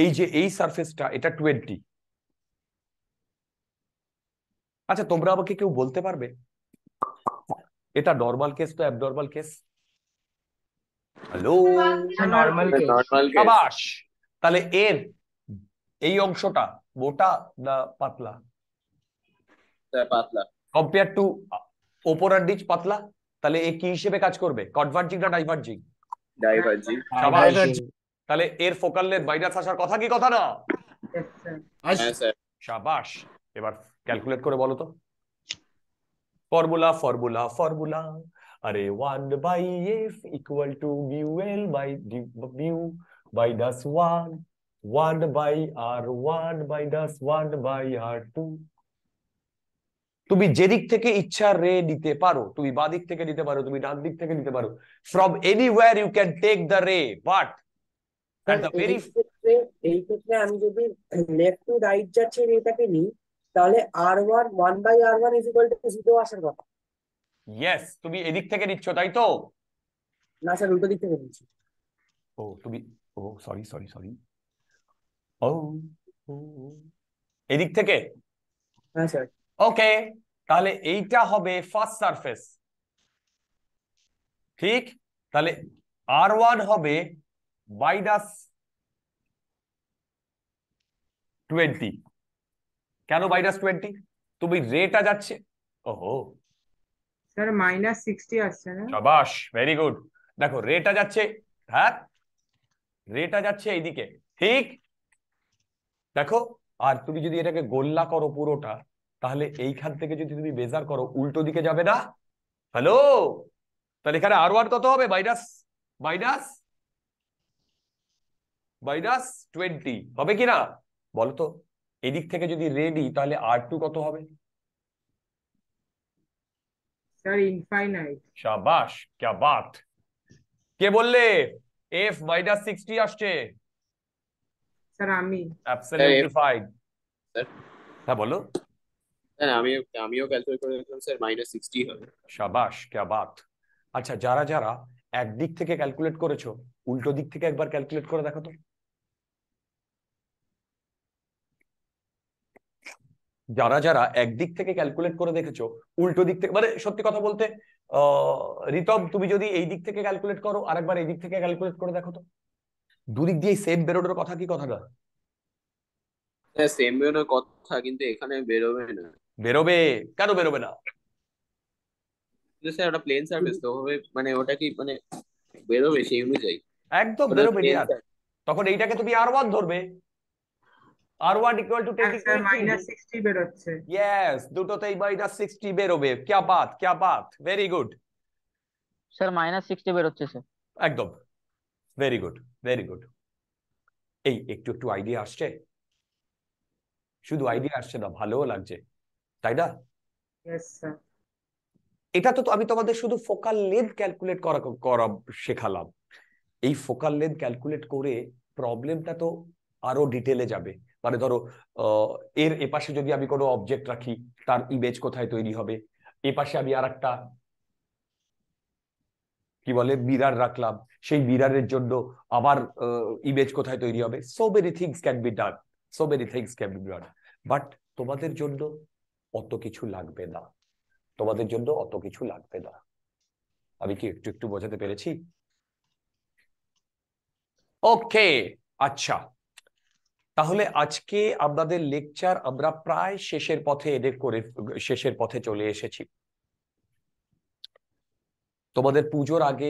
S1: এই যে এই সারফেসটা এটা টোয়েন্টি আচ্ছা তোমরা আমাকে কেউ বলতে পারবে এটা নর্মাল কেস তো অ্যাবনর্মাল কেস হ্যালো তাহলে এর এই অংশটা মোটা না পাতলা হ্যাঁ, পাতলা কম্পেয়ার টু ওপর আর নিচ পাতলা তাহলে এ কি হিসেবে কাজ করবে কনভার্জিং না ডাইভার্জিং
S2: হ্যাঁ, ডাইভার্জিং
S1: তাহলে এর ফোকাল লেন্থ মাইনাস আসার কথা কি কথা না শাবাশ হ্যাঁ, এবার ক্যালকুলেট করে বলো তো ফর্মুলা ফর্মুলা ফর্মুলা আরে one by f equal to mu L by mu by ডাস one one by R one by ডাস ওয়ান বাই আর টু তুমি যেদিক থেকে ইচ্ছা রে দিতে পারো তুমি বা দিক থেকে দিতে পারো তুমি ডান দিক থেকে দিতে পারো from anywhere you can take the ray but
S2: এই ক্ষেত্রে আমি যদি এটাকে নিই তাহলে R one one R one is
S1: yes তুমি এদিক থেকে তাই তো না স্যার উল্টো দিক থেকে ও তুমি ও সরি সরি সরি ও এদিক থেকে হ্যাঁ স্যার ওকে তাহলে এইটা হবে ফার্স্ট সারফেস ঠিক তাহলে আর ওয়ান হবে বাইডাস টোয়েন্টি কেন বাইডাস টোয়েন্টি তুমি রেটা যাচ্ছে ওহো
S2: স্যার মাইনাস সিক্সটি আসছে না
S1: ভেরি গুড দেখো রেটা যাচ্ছে হ্যাঁ রেটা যাচ্ছে এইদিকে ঠিক দেখো আর তুমি যদি এটাকে গোল্লা করো পুরোটা তাহলে এইখান থেকে যদি তুমি বেজার করো উল্টো দিকে যাবে না হ্যালো তাহলে এখানে আর ওয়ার কত হবে মাইনাস মাইনাস মাইনাস টোয়েন্টি হবে কি না বলতো এদিক থেকে যদি রেডি তাহলে আর টু কত হবে কে বললে এফ মাইনাস সিক্সটি আসছে স্যার হ্যাঁ বলো না আমি আমিও ক্যালকুলেট করে সিক্সটি ক্যা বাত আচ্ছা যারা যারা একদিক থেকে ক্যালকুলেট করেছো উল্টো দিক থেকে একবার ক্যালকুলেট করে দেখো তো যারা যারা একদিক থেকে ক্যালকুলেট করে দেখেছো উল্টো দিক থেকে মানে সত্যি কথা বলতে রিতম তুমি যদি এই দিক থেকে ক্যালকুলেট করো আরেকবার এই দিক থেকে ক্যালকুলেট করে দেখো তো দুদিক দিয়ে সেম বেরোনোর কথা কি কথাটা হ্যাঁ
S2: সেম বেরোনোর কথা কিন্তু এখানে বেরোবে না বেরোবে কেন বেরোবে না ওটা প্লেন সার্ভিস তো হবে মানে ওটা কি মানে বেরোবে সেই অনুযায়ী একদম বেরোবে
S1: তখন এইটাকে তুমি আর ওয়ান
S2: ধরবে R one equal to ten sir
S1: yes দুটোতেই মাইনাস সিক্সটি বেরোবে ক্যা বাত ক্যা বাত very good
S2: sir minus sixty বেরোচ্ছে স্যার
S1: একদম ভেরি গুড ভেরি গুড এই একটু একটু আইডিয়া আসছে শুধু আইডিয়া আসছে না ভালোও লাগছে তাই না এটা তো আমি তোমাদের শুধু ফোকাল লেন্থ ক্যালকুলেট করা করা শেখালাম এই ফোকাল লেন্থ ক্যালকুলেট করে প্রবলেমটা তো আরো ডিটেলে যাবে মানে ধরো এর এপাশে যদি আমি কোনো অবজেক্ট রাখি তার ইমেজ কোথায় তৈরি হবে এপাশে আমি আর একটা কি বলে মিরার রাখলাম সেই মিরারের জন্য আবার ইমেজ কোথায় তৈরি হবে so many things can be done so many things can be done but তোমাদের জন্য অত কিছু লাগবে না তোমাদের জন্য অত কিছু লাগবে না আমি কি একটু একটু বোঝাতে পেরেছি ওকে আচ্ছা তাহলে আজকে আমাদের লেকচার আমরা প্রায় শেষের পথে এদের করে শেষের পথে চলে এসেছি তোমাদের পুজোর আগে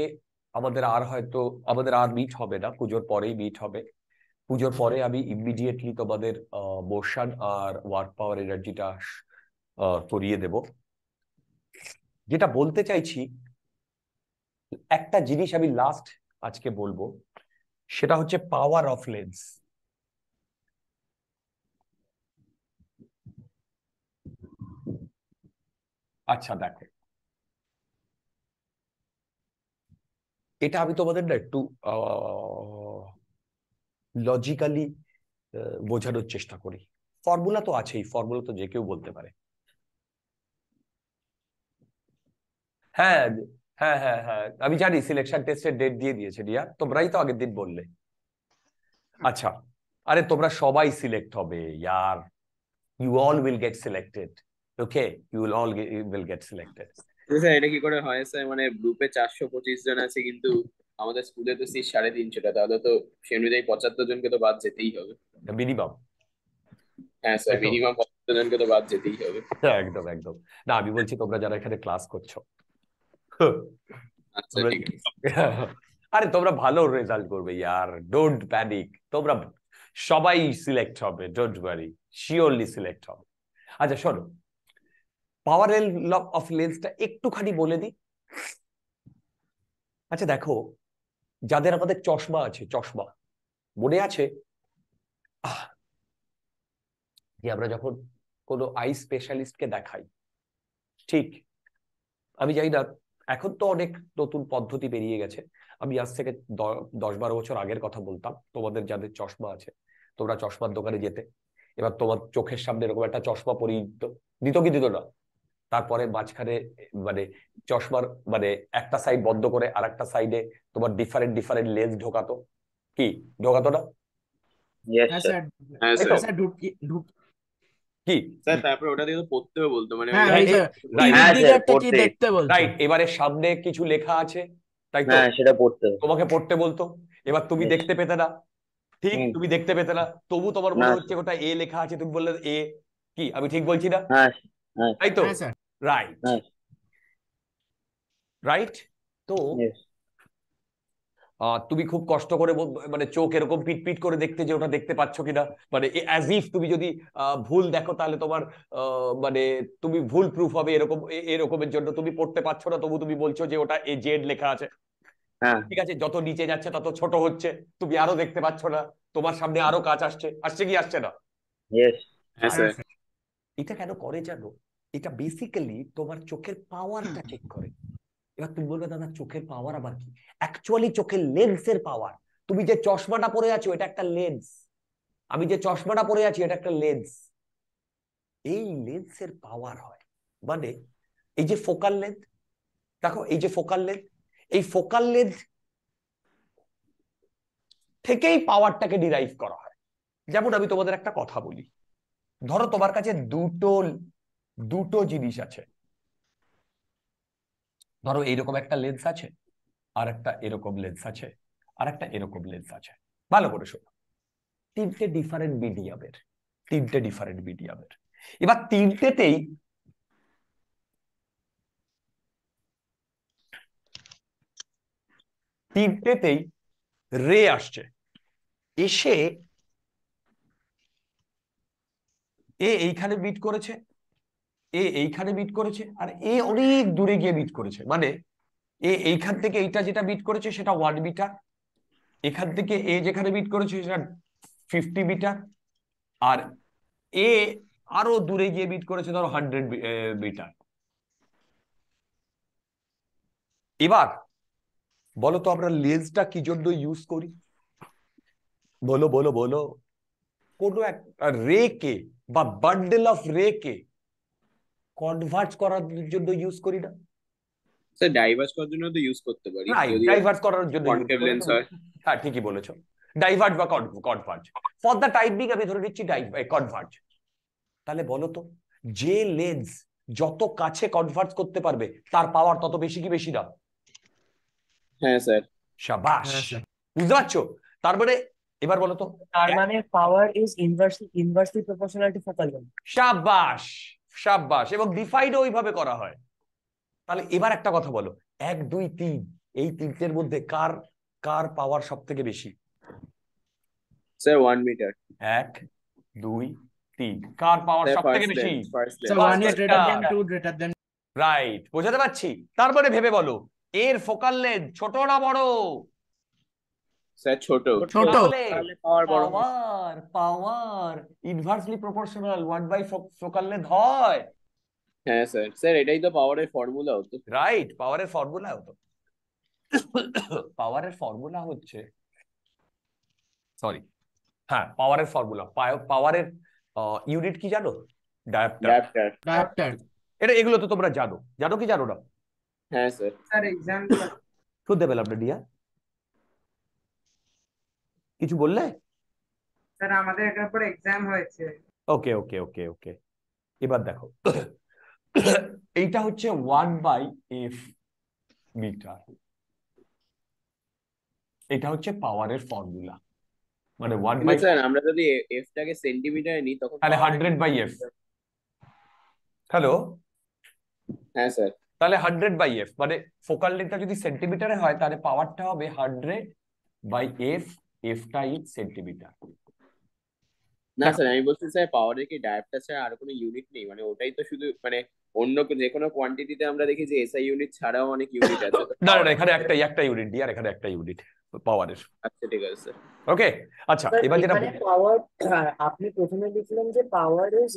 S1: আমাদের আর হয়তো আমাদের আর মিট হবে না পুজোর পরেই মিট হবে পুজোর পরে আমি ইমিডিয়েটলি তোমাদের মোশন আর ওয়ার্ক পাওয়ার এনার্জিটা তরিয়ে দেব যেটা বলতে চাইছি একটা জিনিস আমি লাস্ট আজকে বলবো সেটা হচ্ছে পাওয়ার অফ লেন্স আচ্ছা দেখো এটা আমি তোমাদের না একটু লজিক্যালি বোঝানোর চেষ্টা করি ফর্মুলা তো আছেই ফর্মুলা তো যে কেউ বলতে পারে হ্যাঁ হ্যাঁ হ্যাঁ হ্যাঁ আমি জানি সিলেকশন টেস্টের ডেট দিয়ে দিয়েছে রিয়া তোমরাই তো আগের দিন বললে আচ্ছা আরে তোমরা সবাই সিলেক্ট হবে ইয়ার you all will get selected okay you will all will get selected
S2: sir এটা কি করে হয় স্যার মানে গ্রুপে চারশো পঁচিশ জন আছে কিন্তু আমাদের স্কুলে তো সি সাড়ে তিনশোটা তাহলে তো সে অনুযায়ী পঁচাত্তর জনকে তো বাদ যেতেই হবে
S1: মিনিমাম হ্যাঁ স্যার মিনিমাম পঁচাত্তর জনকে তো বাদ যেতেই হবে হ্যাঁ, একদম একদম না আমি বলছি তোমরা যারা এখানে ক্লাস করছো আচ্ছা, (laughs) হ্যাঁ, হ্যাঁ। আরে তোমরা ভালো রেজাল্ট করবে ইয়ার ডোন্ট প্যানিক তোমরা সবাই সিলেক্ট হবে ডোন্ট ওয়ারি শিওরলি সিলেক্ট হবে আচ্ছা শোনো পাওয়ার ল অফ লেন্সটা একটুখানি বলে দিই আচ্ছা দেখো যাদের আমাদের চশমা আছে চশমা মনে আছে যে আমরা যখন কোনো আই স্পেশালিস্টকে দেখাই ঠিক আমি জানি না এখন তো অনেক নতুন পদ্ধতি বেরিয়ে গেছে আমি আজ থেকে দশ বারো বছর আগের কথা বলতাম তোমাদের যাদের চশমা আছে তোমরা চশমার দোকানে যেতে এবার তোমার চোখের সামনে এরকম একটা চশমা পরিয়ে দিত কি দিত না তারপরে মাঝখানে মানে চশমার মানে একটা সাইড বন্ধ করে আর একটা সাইডে তোমার ডিফারেন্ট ডিফারেন্ট লেন্স ঢোকাতো কি ঢোকাতো না হ্যাঁ কি স্যার তারপরে ওটা দিয়ে তো পড়তে বলতো মানে হ্যাঁ, হ্যাঁ, হ্যাঁ, রাইট এবারে সামনে কিছু লেখা আছে তাই তো সেটা পড়তে তোমাকে পড়তে বলতো এবার তুমি দেখতে পেতে না ঠিক তুমি দেখতে পেতে না তবু তোমার মনে হচ্ছে ওটা এ লেখা আছে তুমি বললে এ কি আমি ঠিক বলছি না তাই তো রাইট রাইট তো তুমি খুব কষ্ট করে মানে চোখ এরকম পিটপিট করে দেখতে যে ওটা দেখতে পাচ্ছ কিনা মানে অ্যাজ ইফ তুমি যদি ভুল দেখো তাহলে তোমার মানে তুমি ভুল প্রুফ হবে এরকম এরকমের জন্য তুমি পড়তে পারছো না তবু তুমি বলছো যে ওটা এ জেড লেখা আছে হ্যাঁ। ঠিক আছে যত নিচে যাচ্ছে তত ছোট হচ্ছে তুমি আরো দেখতে পাচ্ছ না তোমার সামনে আরো কাজ আসছে আসছে কি আসছে না এটা কেন করে জানো এটা বেসিক্যালি তোমার চোখের পাওয়ারটা চেক করে এবার তুমি বলবে দাদা চোখের পাওয়ার আবার কি অ্যাকচুয়ালি চোখের লেন্স এর পাওয়ার তুমি যে চশমাটা পরে আছো এটা একটা লেন্স আমি যে চশমাটা পরে আছি এটা একটা লেন্স এই লেন্সের পাওয়ার হয় মানে এই যে ফোকাল লেন্থ দেখো এই যে ফোকাল লেন্থ এই ফোকাল লেন্থ থেকেই পাওয়ারটাকে ডিরাইভ করা হয় যেমন আমি তোমাদের একটা কথা বলি ধরো তোমার কাছে দুটো দুটো জিনিস আছে ধরো এইরকম একটা লেন্স আছে আর একটা এরকম লেন্স আছে আর একটা এরকম লেন্স আছে ভালো করে শোনো তিনটে ডিফারেন্ট মিডিয়ামের তিনটে ডিফারেন্ট মিডিয়ামের এবার তিনটেতেই তিনটেতেই রে আসছে এসে এ এইখানে বিট করেছে এ এইখানে বিট করেছে আর এ অনেক দূরে গিয়ে বিট করেছে মানে এ এইখান থেকে এইটা যেটা বিট করেছে সেটা ওয়ান মিটার এখান থেকে এ যেখানে বিট করেছে সেটা ফিফটি মিটার আর এ আরো দূরে গিয়ে বিট করেছে ধরো হান্ড্রেড মিটার এবার বলো তো আমরা লেন্সটা কি জন্য ইউজ করি বলো বলো বলো কোনো এক রেকে বা বান্ডেল অফ রেকে কনভার্ট করার জন্য ইউজ করি না স্যার ডাইভার্স করার জন্য তো ইউজ করতে পারি ডাইভার্স করার জন্য কনকেভ লেন্স হয় হ্যাঁ ঠিকই বলেছো ডাইভার্ট বা converge for the time being আমি ধরে নিচ্ছি কনভার্জ তাহলে বলো তো যে লেন্স যত কাছে কনভার্জ করতে পারবে তার পাওয়ার তত বেশি কি বেশি না হ্যাঁ স্যার শাবাশ হ্যাঁ, বুঝতে পারছো তার মানে এবার বলো তো
S2: তার মানে power is inversely inversely proportional to focal length
S1: শাবাশ সাব্বাস এবং ডিফাইডও ওইভাবে করা হয় তাহলে এবার একটা কথা বলো এক দুই তিন এই তিনটের মধ্যে কার কার পাওয়ার সব থেকে বেশি এক দুই তিন কার পাওয়ার সব থেকে বেশি রাইট বোঝাতে পারছি তারপরে ভেবে বলো এর ফোকাল লেন ছোট না বড়
S2: স্যার ছোট ছোট power
S1: power inversely proportional 1 by ফোকাললে হয়
S2: হ্যাঁ স্যার স্যার এটাই তো পাওয়ারের ফর্মুলা
S1: হতো রাইট পাওয়ারের ফর্মুলা হতো পাওয়ারের ফর্মুলা হচ্ছে সরি হ্যাঁ পাওয়ারের ফর্মুলা পাওয়ারের ইউনিট কি জানো ডায়াপ্টার ডায়াপ্টার এটা এগুলো তো তোমরা জানো জানো কি জানো না হ্যাঁ স্যার
S2: স্যার এক্সাম্পল
S1: শুনতে পেলাম না ডিয়া কিছু বললে
S2: স্যার আমাদের এটার এক্সাম হয়েছে
S1: ওকে ওকে ওকে ওকে এবার দেখো এইটা হচ্ছে ওয়ান বাই এফ মিটার এটা হচ্ছে পাওয়ারের ফর্মুলা মানে ওয়ান আচ্ছা, বাই স্যার
S2: আমরা যদি এফটাকে সেন্টিমিটারে নিই তখন তাহলে হান্ড্রেড বাই এফ হ্যালো হ্যাঁ
S1: স্যার তাহলে হান্ড্রেড বাই এফ মানে ফোকাল লেন্থটা যদি সেন্টিমিটারে হয় তাহলে পাওয়ারটা হবে হান্ড্রেড বাই এফ এফটা ইজ সেন্টিমিটার
S2: না স্যার আমি বলছি স্যার পাওয়ারের কি ডায়ারটা স্যার আর কোনো ইউনিট নেই মানে ওটাই তো শুধু মানে অন্য যে কোনো কোয়ান্টিটিতে আমরা দেখি যে এসআই ইউনিট ছাড়াও অনেক ইউনিট আছে না না এখানে একটা
S1: একটা ইউনিট ডি আর এখানে একটা ইউনিট পাওয়ারের
S2: আচ্ছা ঠিক আছে স্যার ওকে আচ্ছা এবার যেটা পাওয়ার আপনি প্রথমে লিখলেন যে power is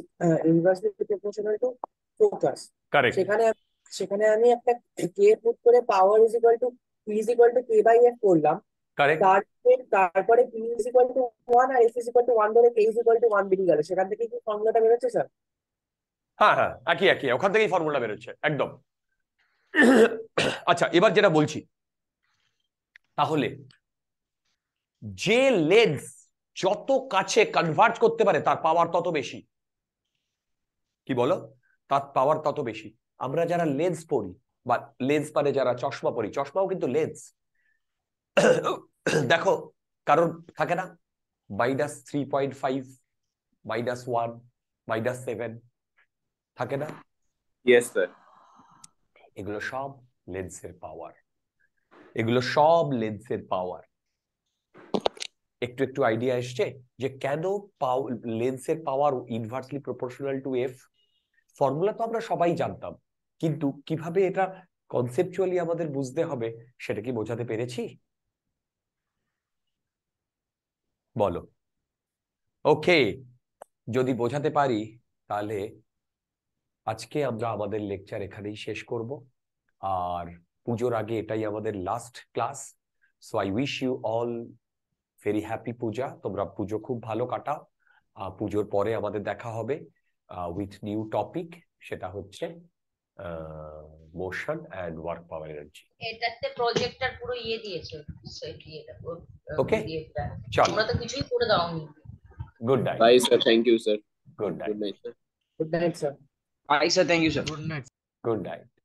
S2: inversely proportional to focus correct সেখানে সেখানে আমি একটা কে পুট করে power is equal to P is equal to K by F করলাম তারপরে পি আর ধরে বেরিয়ে গেল সেখান থেকে কি ফর্মুলাটা স্যার
S1: হ্যাঁ হ্যাঁ একই একই ওখান থেকেই ফর্মুলা বেরোচ্ছে একদম আচ্ছা এবার যেটা বলছি তাহলে যে লেন্স যত কাছে কনভার্ট করতে পারে তার পাওয়ার তত বেশি কি বলো তার পাওয়ার তত বেশি আমরা যারা লেন্স পড়ি বা লেন্স মানে যারা চশমা পড়ি চশমাও কিন্তু লেন্স (clears throat) দেখো কারোর থাকে না minus three point five minus one minus seven থাকে না এগুলো সব লেন্সের পাওয়ার এগুলো সব লেন্সের পাওয়ার একটু একটু আইডিয়া এসছে যে কেন লেন্সের power inversely proportional to F formula তো আমরা সবাই জানতাম কিন্তু কিভাবে এটা কনসেপচুয়ালি আমাদের বুঝতে হবে সেটা কি বোঝাতে পেরেছি বলো ওকে যদি বোঝাতে পারি তাহলে আজকে আমরা আমাদের লেকচার এখানেই শেষ করব আর পুজোর আগে এটাই আমাদের last class so I wish you all very happy Puja তোমরা পুজো খুব ভালো কাটাও পুজোর পরে আমাদের দেখা হবে উইথ নিউ টপিক সেটা হচ্ছে Uh, motion and work power energy.
S2: Okay. Good night. Bye, sir. Thank you, sir. Good night. Good night, sir. Good night, sir. Bye, sir. Thank you, sir. Good night. Good night.